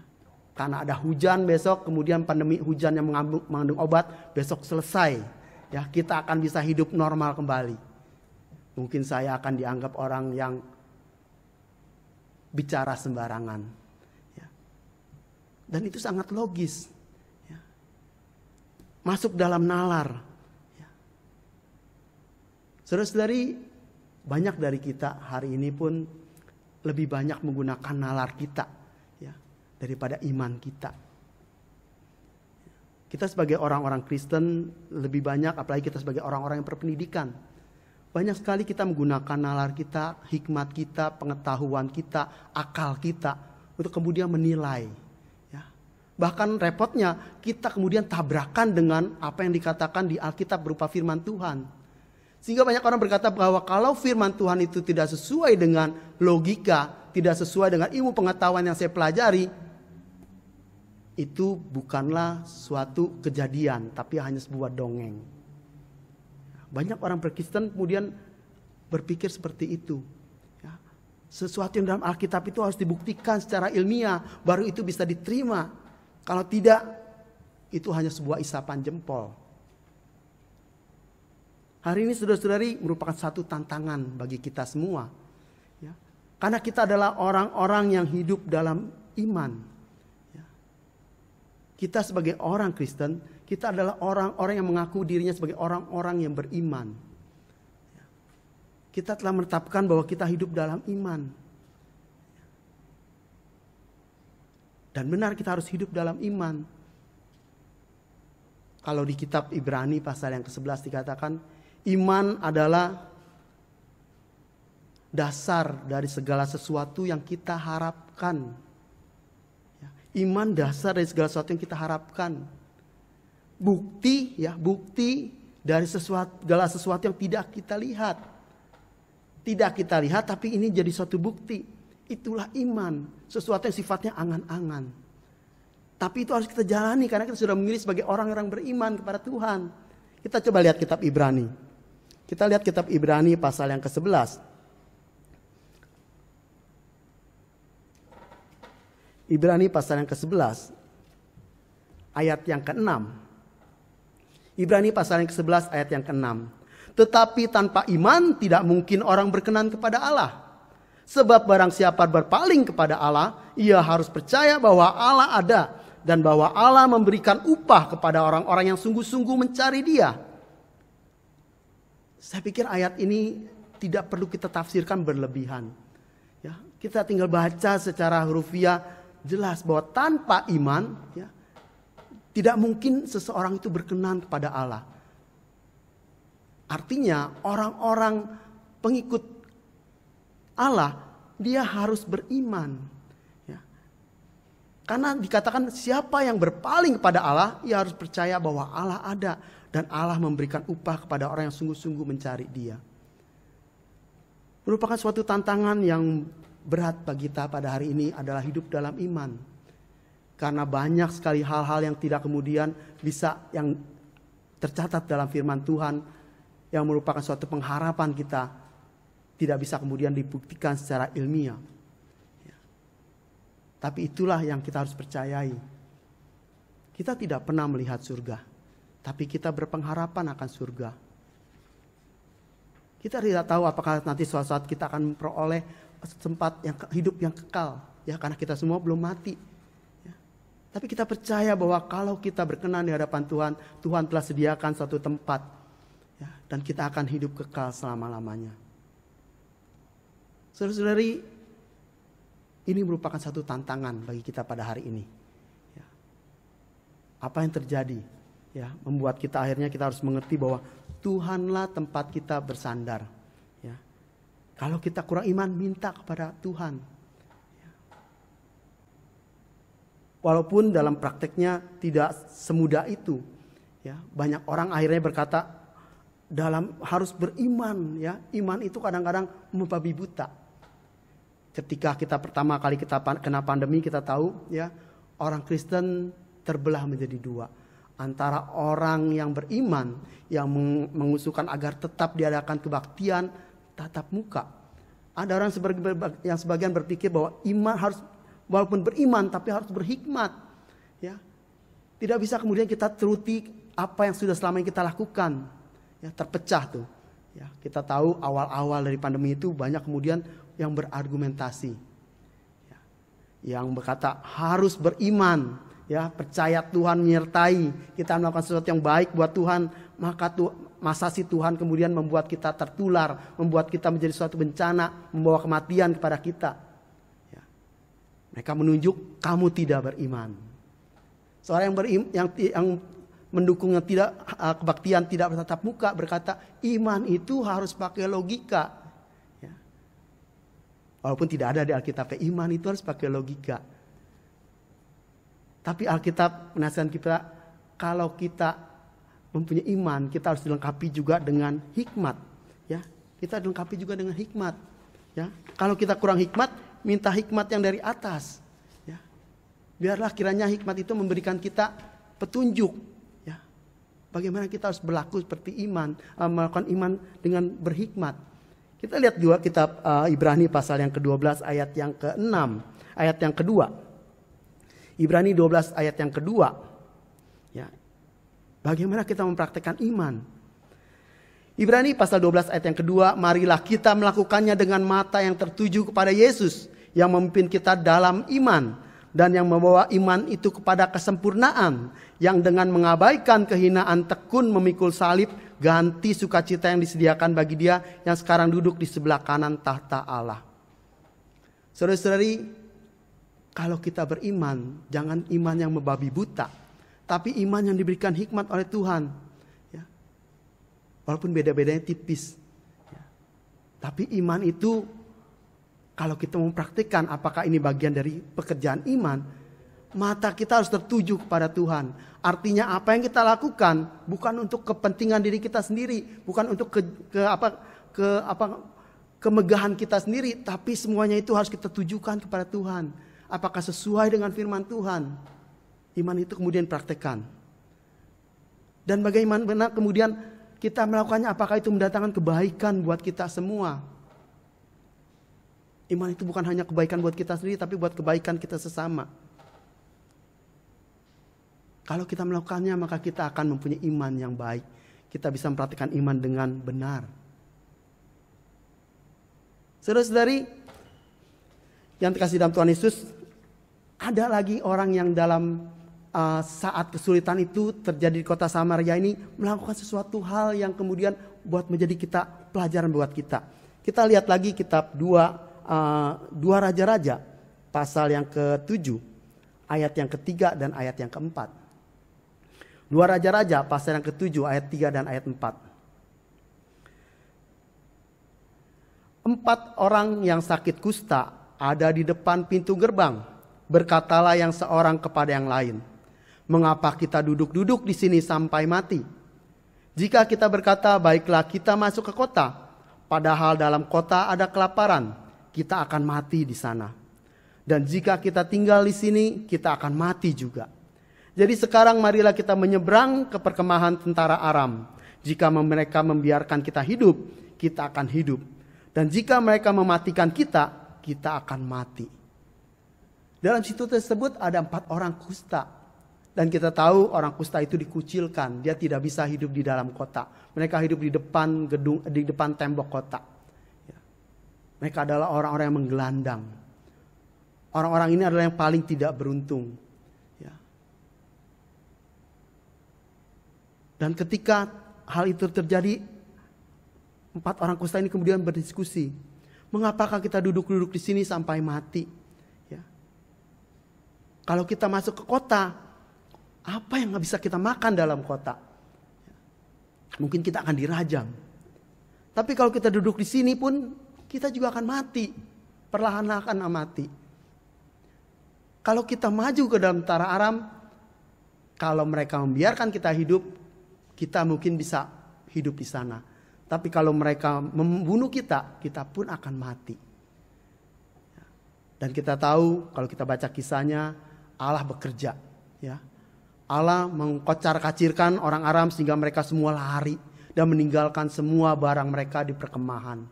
karena ada hujan besok kemudian pandemi hujan yang mengandung obat besok selesai ya kita akan bisa hidup normal kembali Mungkin saya akan dianggap orang yang bicara sembarangan. Ya. Dan itu sangat logis. Ya. Masuk dalam nalar. Terus ya. dari banyak dari kita hari ini pun lebih banyak menggunakan nalar kita ya, daripada iman kita. Kita sebagai orang-orang Kristen lebih banyak, apalagi kita sebagai orang-orang yang berpendidikan, banyak sekali kita menggunakan nalar kita, hikmat kita, pengetahuan kita, akal kita untuk kemudian menilai. Ya. Bahkan repotnya kita kemudian tabrakan dengan apa yang dikatakan di Alkitab berupa firman Tuhan. Sehingga banyak orang berkata bahwa kalau firman Tuhan itu tidak sesuai dengan logika, tidak sesuai dengan ilmu pengetahuan yang saya pelajari, itu bukanlah suatu kejadian, tapi hanya sebuah dongeng. Banyak orang berkristen kemudian berpikir seperti itu. Ya. Sesuatu yang dalam Alkitab itu harus dibuktikan secara ilmiah, baru itu bisa diterima. Kalau tidak, itu hanya sebuah isapan jempol. Hari ini saudara-saudari merupakan satu tantangan bagi kita semua. Ya. Karena kita adalah orang-orang yang hidup dalam iman. Ya. Kita sebagai orang Kristen, kita adalah orang-orang yang mengaku dirinya sebagai orang-orang yang beriman. Kita telah menetapkan bahwa kita hidup dalam iman. Dan benar kita harus hidup dalam iman. Kalau di kitab Ibrani pasal yang ke-11 dikatakan, iman adalah dasar dari segala sesuatu yang kita harapkan. Ya, iman dasar dari segala sesuatu yang kita harapkan bukti ya bukti dari sesuatu segala sesuatu yang tidak kita lihat tidak kita lihat tapi ini jadi suatu bukti itulah iman sesuatu yang sifatnya angan-angan tapi itu harus kita jalani karena kita sudah memilih sebagai orang-orang beriman kepada Tuhan kita coba lihat kitab Ibrani kita lihat kitab Ibrani pasal yang ke-11 Ibrani pasal yang ke-11 ayat yang ke-6 Ibrani pasal yang ke-11 ayat yang ke-6. Tetapi tanpa iman tidak mungkin orang berkenan kepada Allah. Sebab barang siapa berpaling kepada Allah, ia harus percaya bahwa Allah ada dan bahwa Allah memberikan upah kepada orang-orang yang sungguh-sungguh mencari Dia. Saya pikir ayat ini tidak perlu kita tafsirkan berlebihan. Ya, kita tinggal baca secara hurufiah jelas bahwa tanpa iman ya, tidak mungkin seseorang itu berkenan kepada Allah. Artinya orang-orang pengikut Allah dia harus beriman. Ya. Karena dikatakan siapa yang berpaling kepada Allah, ia harus percaya bahwa Allah ada dan Allah memberikan upah kepada orang yang sungguh-sungguh mencari Dia. Merupakan suatu tantangan yang berat bagi kita pada hari ini adalah hidup dalam iman karena banyak sekali hal-hal yang tidak kemudian bisa yang tercatat dalam firman Tuhan yang merupakan suatu pengharapan kita tidak bisa kemudian dibuktikan secara ilmiah. Ya. Tapi itulah yang kita harus percayai. Kita tidak pernah melihat surga, tapi kita berpengharapan akan surga. Kita tidak tahu apakah nanti suatu saat kita akan memperoleh tempat yang hidup yang kekal, ya karena kita semua belum mati tapi kita percaya bahwa kalau kita berkenan di hadapan Tuhan, Tuhan telah sediakan satu tempat. Ya, dan kita akan hidup kekal selama-lamanya. Saudara-saudari, ini merupakan satu tantangan bagi kita pada hari ini. Ya. Apa yang terjadi? Ya, membuat kita akhirnya kita harus mengerti bahwa Tuhanlah tempat kita bersandar. Ya. Kalau kita kurang iman, minta kepada Tuhan Walaupun dalam prakteknya tidak semudah itu. Ya, banyak orang akhirnya berkata dalam harus beriman ya. Iman itu kadang-kadang membabi buta. Ketika kita pertama kali kita kena pandemi kita tahu ya, orang Kristen terbelah menjadi dua antara orang yang beriman yang mengusulkan agar tetap diadakan kebaktian tatap muka. Ada orang yang sebagian berpikir bahwa iman harus Walaupun beriman tapi harus berhikmat. Ya. Tidak bisa kemudian kita teruti apa yang sudah selama ini kita lakukan. Ya, terpecah tuh. Ya, kita tahu awal-awal dari pandemi itu banyak kemudian yang berargumentasi. Ya, yang berkata harus beriman, ya percaya Tuhan menyertai, kita melakukan sesuatu yang baik buat Tuhan, maka tu, masa si Tuhan kemudian membuat kita tertular, membuat kita menjadi suatu bencana, membawa kematian kepada kita. Mereka menunjuk kamu tidak beriman. Seorang yang berim, yang yang mendukung yang tidak ah, kebaktian tidak bertatap muka berkata iman itu harus pakai logika. Ya. Walaupun tidak ada di Alkitab ya, iman itu harus pakai logika. Tapi Alkitab menasihatkan kita kalau kita mempunyai iman kita harus dilengkapi juga dengan hikmat. Ya, kita dilengkapi juga dengan hikmat. Ya, kalau kita kurang hikmat minta hikmat yang dari atas. Ya. Biarlah kiranya hikmat itu memberikan kita petunjuk. Ya. Bagaimana kita harus berlaku seperti iman, eh, melakukan iman dengan berhikmat. Kita lihat juga kitab uh, Ibrani pasal yang ke-12 ayat yang ke-6, ayat yang kedua. Ibrani 12 ayat yang kedua. Ya. Bagaimana kita mempraktekkan iman? Ibrani pasal 12 ayat yang kedua, marilah kita melakukannya dengan mata yang tertuju kepada Yesus yang memimpin kita dalam iman dan yang membawa iman itu kepada kesempurnaan yang dengan mengabaikan kehinaan tekun memikul salib ganti sukacita yang disediakan bagi dia yang sekarang duduk di sebelah kanan tahta Allah. Saudara-saudari, kalau kita beriman, jangan iman yang membabi buta, tapi iman yang diberikan hikmat oleh Tuhan. Walaupun beda-bedanya tipis. Ya. Tapi iman itu kalau kita mempraktikkan apakah ini bagian dari pekerjaan iman, mata kita harus tertuju kepada Tuhan. Artinya apa yang kita lakukan bukan untuk kepentingan diri kita sendiri, bukan untuk ke, ke apa ke apa kemegahan kita sendiri, tapi semuanya itu harus kita tujukan kepada Tuhan. Apakah sesuai dengan firman Tuhan? Iman itu kemudian praktekkan. Dan bagaimana kemudian kita melakukannya apakah itu mendatangkan kebaikan buat kita semua? Iman itu bukan hanya kebaikan buat kita sendiri, tapi buat kebaikan kita sesama. Kalau kita melakukannya, maka kita akan mempunyai iman yang baik. Kita bisa memperhatikan iman dengan benar. saudara dari yang dikasih dalam Tuhan Yesus, ada lagi orang yang dalam uh, saat kesulitan itu terjadi di kota Samaria ini melakukan sesuatu hal yang kemudian buat menjadi kita pelajaran buat kita. Kita lihat lagi kitab 2 uh, eh, dua Raja-raja pasal yang ke-7 ayat yang ketiga dan ayat yang keempat. Dua Raja-raja pasal yang ke-7 ayat 3 dan ayat 4. Empat orang yang sakit kusta ada di depan pintu gerbang. Berkatalah yang seorang kepada yang lain, Mengapa kita duduk-duduk di sini sampai mati? Jika kita berkata, "Baiklah, kita masuk ke kota," padahal dalam kota ada kelaparan, kita akan mati di sana. Dan jika kita tinggal di sini, kita akan mati juga. Jadi sekarang marilah kita menyeberang ke perkemahan tentara Aram. Jika mereka membiarkan kita hidup, kita akan hidup. Dan jika mereka mematikan kita, kita akan mati. Dalam situ tersebut ada empat orang kusta dan kita tahu orang kusta itu dikucilkan, dia tidak bisa hidup di dalam kota. Mereka hidup di depan gedung, di depan tembok kota. Ya. Mereka adalah orang-orang yang menggelandang. Orang-orang ini adalah yang paling tidak beruntung. Ya. Dan ketika hal itu terjadi, empat orang kusta ini kemudian berdiskusi, mengapakah kita duduk-duduk di sini sampai mati? Ya. Kalau kita masuk ke kota, apa yang nggak bisa kita makan dalam kota? Mungkin kita akan dirajam. Tapi kalau kita duduk di sini pun kita juga akan mati. Perlahan-lahan akan mati. Kalau kita maju ke dalam tara Aram, kalau mereka membiarkan kita hidup, kita mungkin bisa hidup di sana. Tapi kalau mereka membunuh kita, kita pun akan mati. Dan kita tahu kalau kita baca kisahnya Allah bekerja, ya. Allah mengkocar-kacirkan orang Aram sehingga mereka semua lari dan meninggalkan semua barang mereka di perkemahan.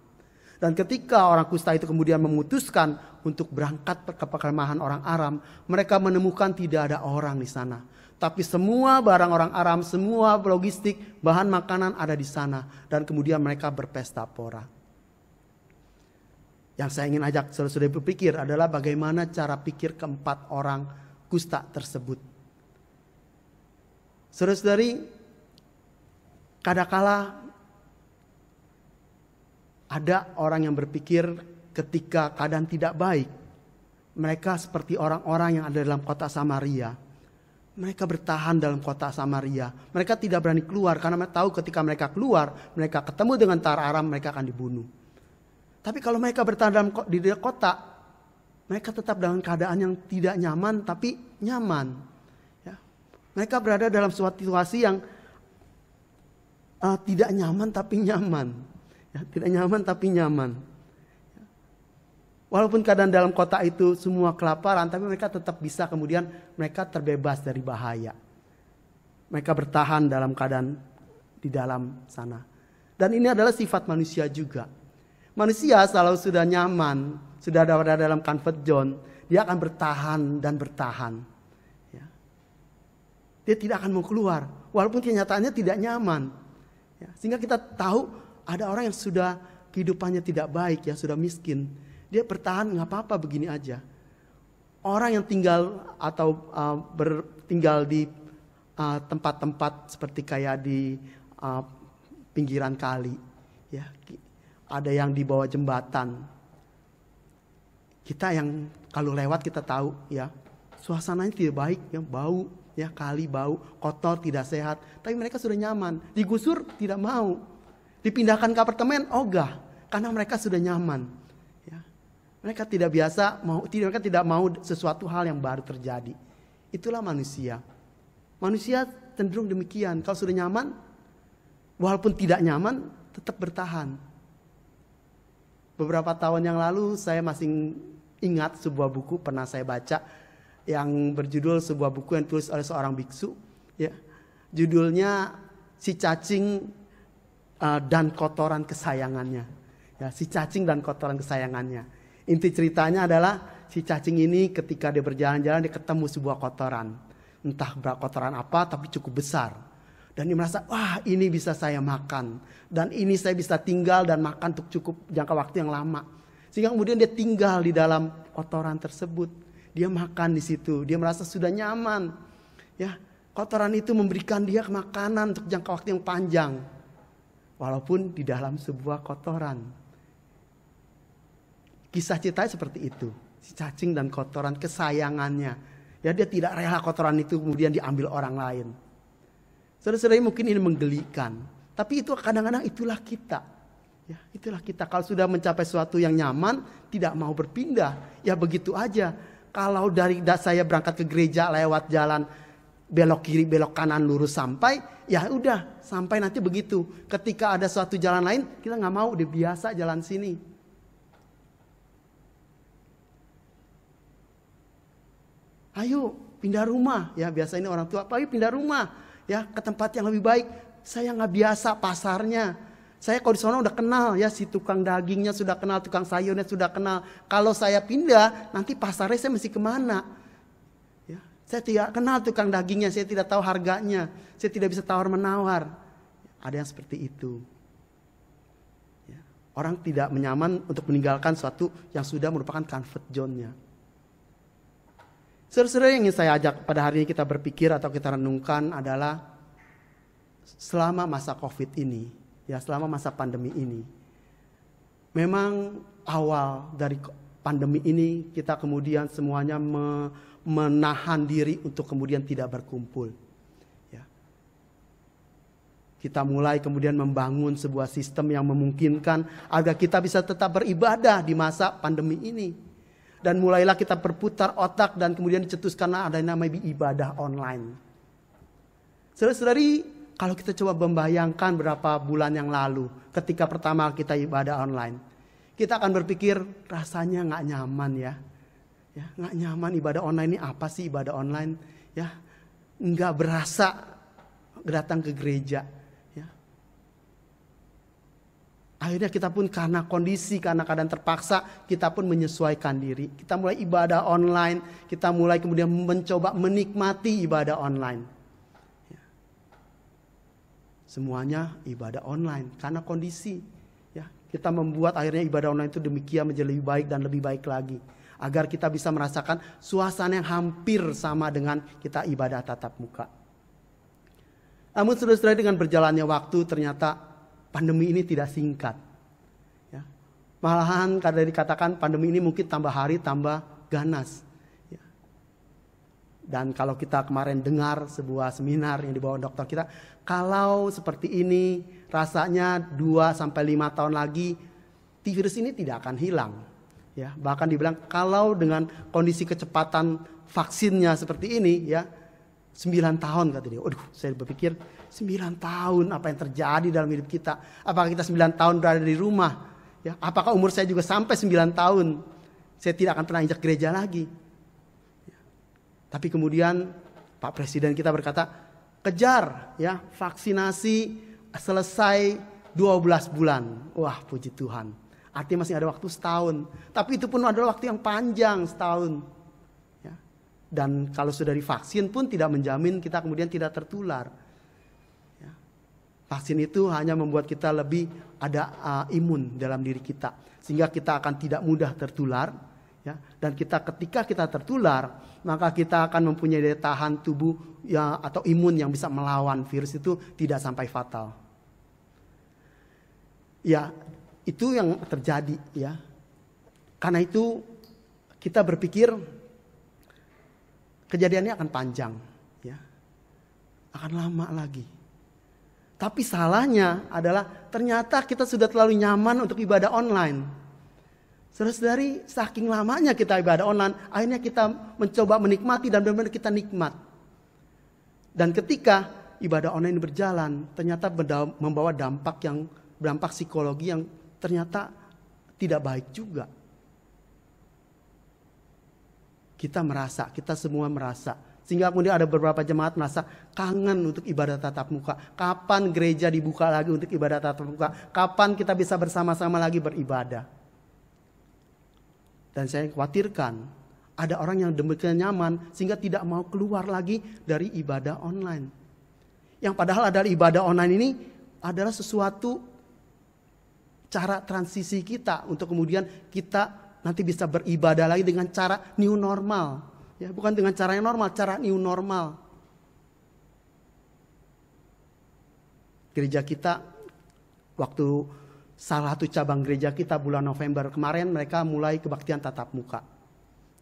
Dan ketika orang kusta itu kemudian memutuskan untuk berangkat ke perkemahan orang Aram, mereka menemukan tidak ada orang di sana. Tapi semua barang orang Aram, semua logistik, bahan makanan ada di sana. Dan kemudian mereka berpesta pora. Yang saya ingin ajak saudara-saudara berpikir adalah bagaimana cara pikir keempat orang kusta tersebut saudara dari kadakala ada orang yang berpikir ketika keadaan tidak baik, mereka seperti orang-orang yang ada dalam kota Samaria. Mereka bertahan dalam kota Samaria. Mereka tidak berani keluar karena mereka tahu ketika mereka keluar, mereka ketemu dengan tar Aram, mereka akan dibunuh. Tapi kalau mereka bertahan dalam di kota, mereka tetap dalam keadaan yang tidak nyaman tapi nyaman. Mereka berada dalam suatu situasi yang uh, tidak nyaman tapi nyaman. Ya, tidak nyaman tapi nyaman. Walaupun keadaan dalam kota itu semua kelaparan, tapi mereka tetap bisa kemudian mereka terbebas dari bahaya. Mereka bertahan dalam keadaan di dalam sana. Dan ini adalah sifat manusia juga. Manusia selalu sudah nyaman, sudah ada dalam comfort zone, dia akan bertahan dan bertahan dia tidak akan mau keluar walaupun kenyataannya tidak nyaman. Ya, sehingga kita tahu ada orang yang sudah kehidupannya tidak baik ya sudah miskin dia bertahan nggak apa-apa begini aja. Orang yang tinggal atau uh, bertinggal di uh, tempat-tempat uh, seperti kayak di uh, pinggiran kali, ya ada yang di bawah jembatan. Kita yang kalau lewat kita tahu ya suasananya tidak baik, yang bau, ya kali bau, kotor, tidak sehat. Tapi mereka sudah nyaman. Digusur tidak mau. Dipindahkan ke apartemen ogah karena mereka sudah nyaman. Ya. Mereka tidak biasa mau tidak mereka tidak mau sesuatu hal yang baru terjadi. Itulah manusia. Manusia cenderung demikian. Kalau sudah nyaman, walaupun tidak nyaman, tetap bertahan. Beberapa tahun yang lalu saya masih ingat sebuah buku pernah saya baca yang berjudul sebuah buku yang tulis oleh seorang biksu ya judulnya si cacing uh, dan kotoran kesayangannya ya si cacing dan kotoran kesayangannya inti ceritanya adalah si cacing ini ketika dia berjalan-jalan dia ketemu sebuah kotoran entah berapa kotoran apa tapi cukup besar dan dia merasa wah ini bisa saya makan dan ini saya bisa tinggal dan makan untuk cukup jangka waktu yang lama sehingga kemudian dia tinggal di dalam kotoran tersebut dia makan di situ, dia merasa sudah nyaman. Ya, kotoran itu memberikan dia makanan untuk jangka waktu yang panjang. Walaupun di dalam sebuah kotoran. Kisah ceritanya seperti itu. Si cacing dan kotoran kesayangannya. Ya dia tidak rela kotoran itu kemudian diambil orang lain. Saudara-saudari mungkin ini menggelikan. Tapi itu kadang-kadang itulah kita. Ya, itulah kita kalau sudah mencapai sesuatu yang nyaman, tidak mau berpindah, ya begitu aja. Kalau dari saya berangkat ke gereja lewat jalan belok kiri, belok kanan, lurus sampai, ya udah sampai nanti begitu. Ketika ada suatu jalan lain, kita nggak mau, udah biasa jalan sini. Ayo pindah rumah ya biasa ini orang tua, ayo pindah rumah ya ke tempat yang lebih baik. Saya nggak biasa pasarnya, saya kalau di sana udah kenal ya si tukang dagingnya sudah kenal, tukang sayurnya sudah kenal. Kalau saya pindah, nanti pasarnya saya mesti kemana? Ya, saya tidak kenal tukang dagingnya, saya tidak tahu harganya, saya tidak bisa tawar menawar. Ada yang seperti itu. Ya, orang tidak menyaman untuk meninggalkan suatu yang sudah merupakan comfort zone-nya. Saudara-saudara yang ingin saya ajak pada hari ini kita berpikir atau kita renungkan adalah selama masa COVID ini, ya selama masa pandemi ini. Memang awal dari pandemi ini kita kemudian semuanya me menahan diri untuk kemudian tidak berkumpul. Ya. Kita mulai kemudian membangun sebuah sistem yang memungkinkan agar kita bisa tetap beribadah di masa pandemi ini. Dan mulailah kita berputar otak dan kemudian dicetuskanlah ada yang namanya ibadah online. Saudara-saudari, kalau kita coba membayangkan berapa bulan yang lalu ketika pertama kita ibadah online, kita akan berpikir rasanya nggak nyaman ya. Ya, nggak nyaman ibadah online ini apa sih ibadah online? Ya, nggak berasa datang ke gereja. Ya. Akhirnya kita pun karena kondisi, karena keadaan terpaksa, kita pun menyesuaikan diri. Kita mulai ibadah online, kita mulai kemudian mencoba menikmati ibadah online semuanya ibadah online karena kondisi ya kita membuat akhirnya ibadah online itu demikian menjadi lebih baik dan lebih baik lagi agar kita bisa merasakan suasana yang hampir sama dengan kita ibadah tatap muka. Namun saudara dengan berjalannya waktu ternyata pandemi ini tidak singkat. Ya. Malahan kadang dikatakan pandemi ini mungkin tambah hari tambah ganas. Dan kalau kita kemarin dengar sebuah seminar yang dibawa dokter kita, kalau seperti ini rasanya 2 sampai 5 tahun lagi virus ini tidak akan hilang. Ya, bahkan dibilang kalau dengan kondisi kecepatan vaksinnya seperti ini ya 9 tahun kata dia. Aduh, saya berpikir 9 tahun apa yang terjadi dalam hidup kita? Apakah kita 9 tahun berada di rumah? Ya, apakah umur saya juga sampai 9 tahun? Saya tidak akan pernah injak gereja lagi tapi kemudian Pak Presiden kita berkata, kejar ya vaksinasi selesai 12 bulan. Wah puji Tuhan. Artinya masih ada waktu setahun. Tapi itu pun adalah waktu yang panjang setahun. Ya. Dan kalau sudah divaksin pun tidak menjamin kita kemudian tidak tertular. Ya. Vaksin itu hanya membuat kita lebih ada uh, imun dalam diri kita. Sehingga kita akan tidak mudah tertular ya dan kita ketika kita tertular maka kita akan mempunyai daya tahan tubuh ya atau imun yang bisa melawan virus itu tidak sampai fatal ya itu yang terjadi ya karena itu kita berpikir kejadiannya akan panjang ya akan lama lagi tapi salahnya adalah ternyata kita sudah terlalu nyaman untuk ibadah online saudara dari saking lamanya kita ibadah online, akhirnya kita mencoba menikmati dan benar-benar kita nikmat. Dan ketika ibadah online berjalan, ternyata membawa dampak yang dampak psikologi yang ternyata tidak baik juga. Kita merasa, kita semua merasa. Sehingga kemudian ada beberapa jemaat merasa kangen untuk ibadah tatap muka. Kapan gereja dibuka lagi untuk ibadah tatap muka? Kapan kita bisa bersama-sama lagi beribadah? Dan saya khawatirkan ada orang yang demikian nyaman sehingga tidak mau keluar lagi dari ibadah online. Yang padahal adalah ibadah online ini adalah sesuatu cara transisi kita untuk kemudian kita nanti bisa beribadah lagi dengan cara new normal. Ya, bukan dengan cara yang normal, cara new normal. Gereja kita waktu salah satu cabang gereja kita bulan November kemarin mereka mulai kebaktian tatap muka.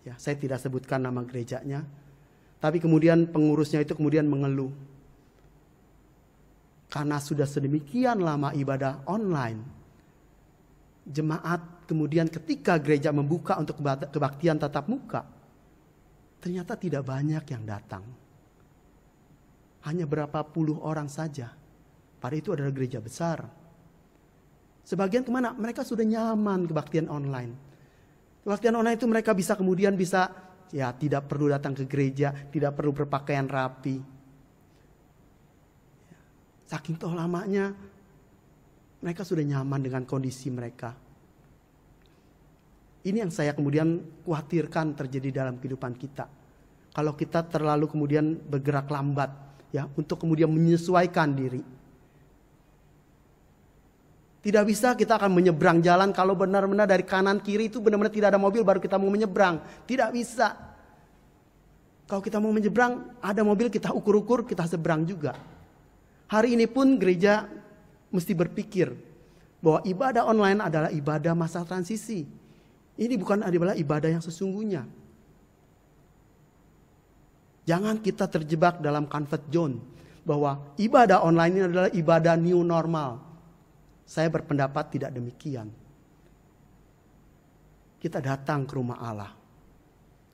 Ya, saya tidak sebutkan nama gerejanya. Tapi kemudian pengurusnya itu kemudian mengeluh. Karena sudah sedemikian lama ibadah online, jemaat kemudian ketika gereja membuka untuk kebaktian tatap muka, ternyata tidak banyak yang datang. Hanya berapa puluh orang saja. Pada itu adalah gereja besar Sebagian kemana? Mereka sudah nyaman kebaktian online. Kebaktian online itu mereka bisa kemudian bisa ya tidak perlu datang ke gereja, tidak perlu berpakaian rapi. Saking toh lamanya mereka sudah nyaman dengan kondisi mereka. Ini yang saya kemudian khawatirkan terjadi dalam kehidupan kita. Kalau kita terlalu kemudian bergerak lambat ya untuk kemudian menyesuaikan diri tidak bisa kita akan menyeberang jalan kalau benar-benar dari kanan kiri itu benar-benar tidak ada mobil baru kita mau menyeberang. Tidak bisa. Kalau kita mau menyeberang, ada mobil kita ukur-ukur, kita seberang juga. Hari ini pun gereja mesti berpikir bahwa ibadah online adalah ibadah masa transisi. Ini bukan adalah ibadah yang sesungguhnya. Jangan kita terjebak dalam comfort zone bahwa ibadah online ini adalah ibadah new normal saya berpendapat tidak demikian. Kita datang ke rumah Allah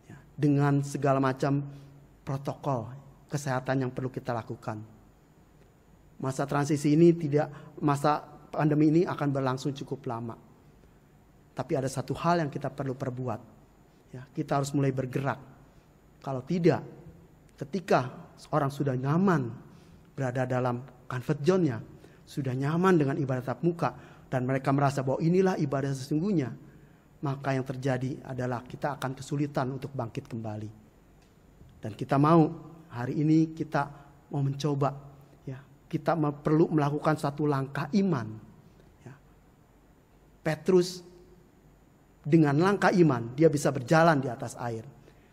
ya, dengan segala macam protokol kesehatan yang perlu kita lakukan. Masa transisi ini tidak masa pandemi ini akan berlangsung cukup lama. Tapi ada satu hal yang kita perlu perbuat. Ya, kita harus mulai bergerak. Kalau tidak, ketika orang sudah nyaman berada dalam comfort zone-nya, sudah nyaman dengan ibadah tatap muka dan mereka merasa bahwa inilah ibadah sesungguhnya, maka yang terjadi adalah kita akan kesulitan untuk bangkit kembali. Dan kita mau hari ini kita mau mencoba ya, kita perlu melakukan satu langkah iman. Ya. Petrus dengan langkah iman dia bisa berjalan di atas air.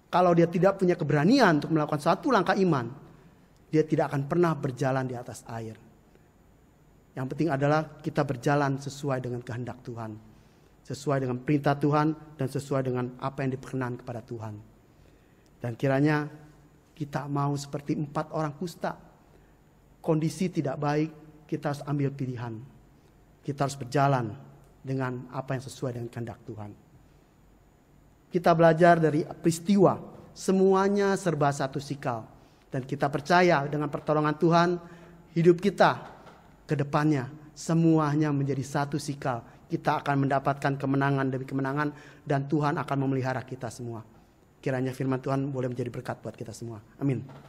Kalau dia tidak punya keberanian untuk melakukan satu langkah iman, dia tidak akan pernah berjalan di atas air. Yang penting adalah kita berjalan sesuai dengan kehendak Tuhan. Sesuai dengan perintah Tuhan dan sesuai dengan apa yang diperkenan kepada Tuhan. Dan kiranya kita mau seperti empat orang kusta. Kondisi tidak baik, kita harus ambil pilihan. Kita harus berjalan dengan apa yang sesuai dengan kehendak Tuhan. Kita belajar dari peristiwa, semuanya serba satu sikal. Dan kita percaya dengan pertolongan Tuhan, hidup kita ke depannya semuanya menjadi satu sikal. Kita akan mendapatkan kemenangan demi kemenangan dan Tuhan akan memelihara kita semua. Kiranya firman Tuhan boleh menjadi berkat buat kita semua. Amin.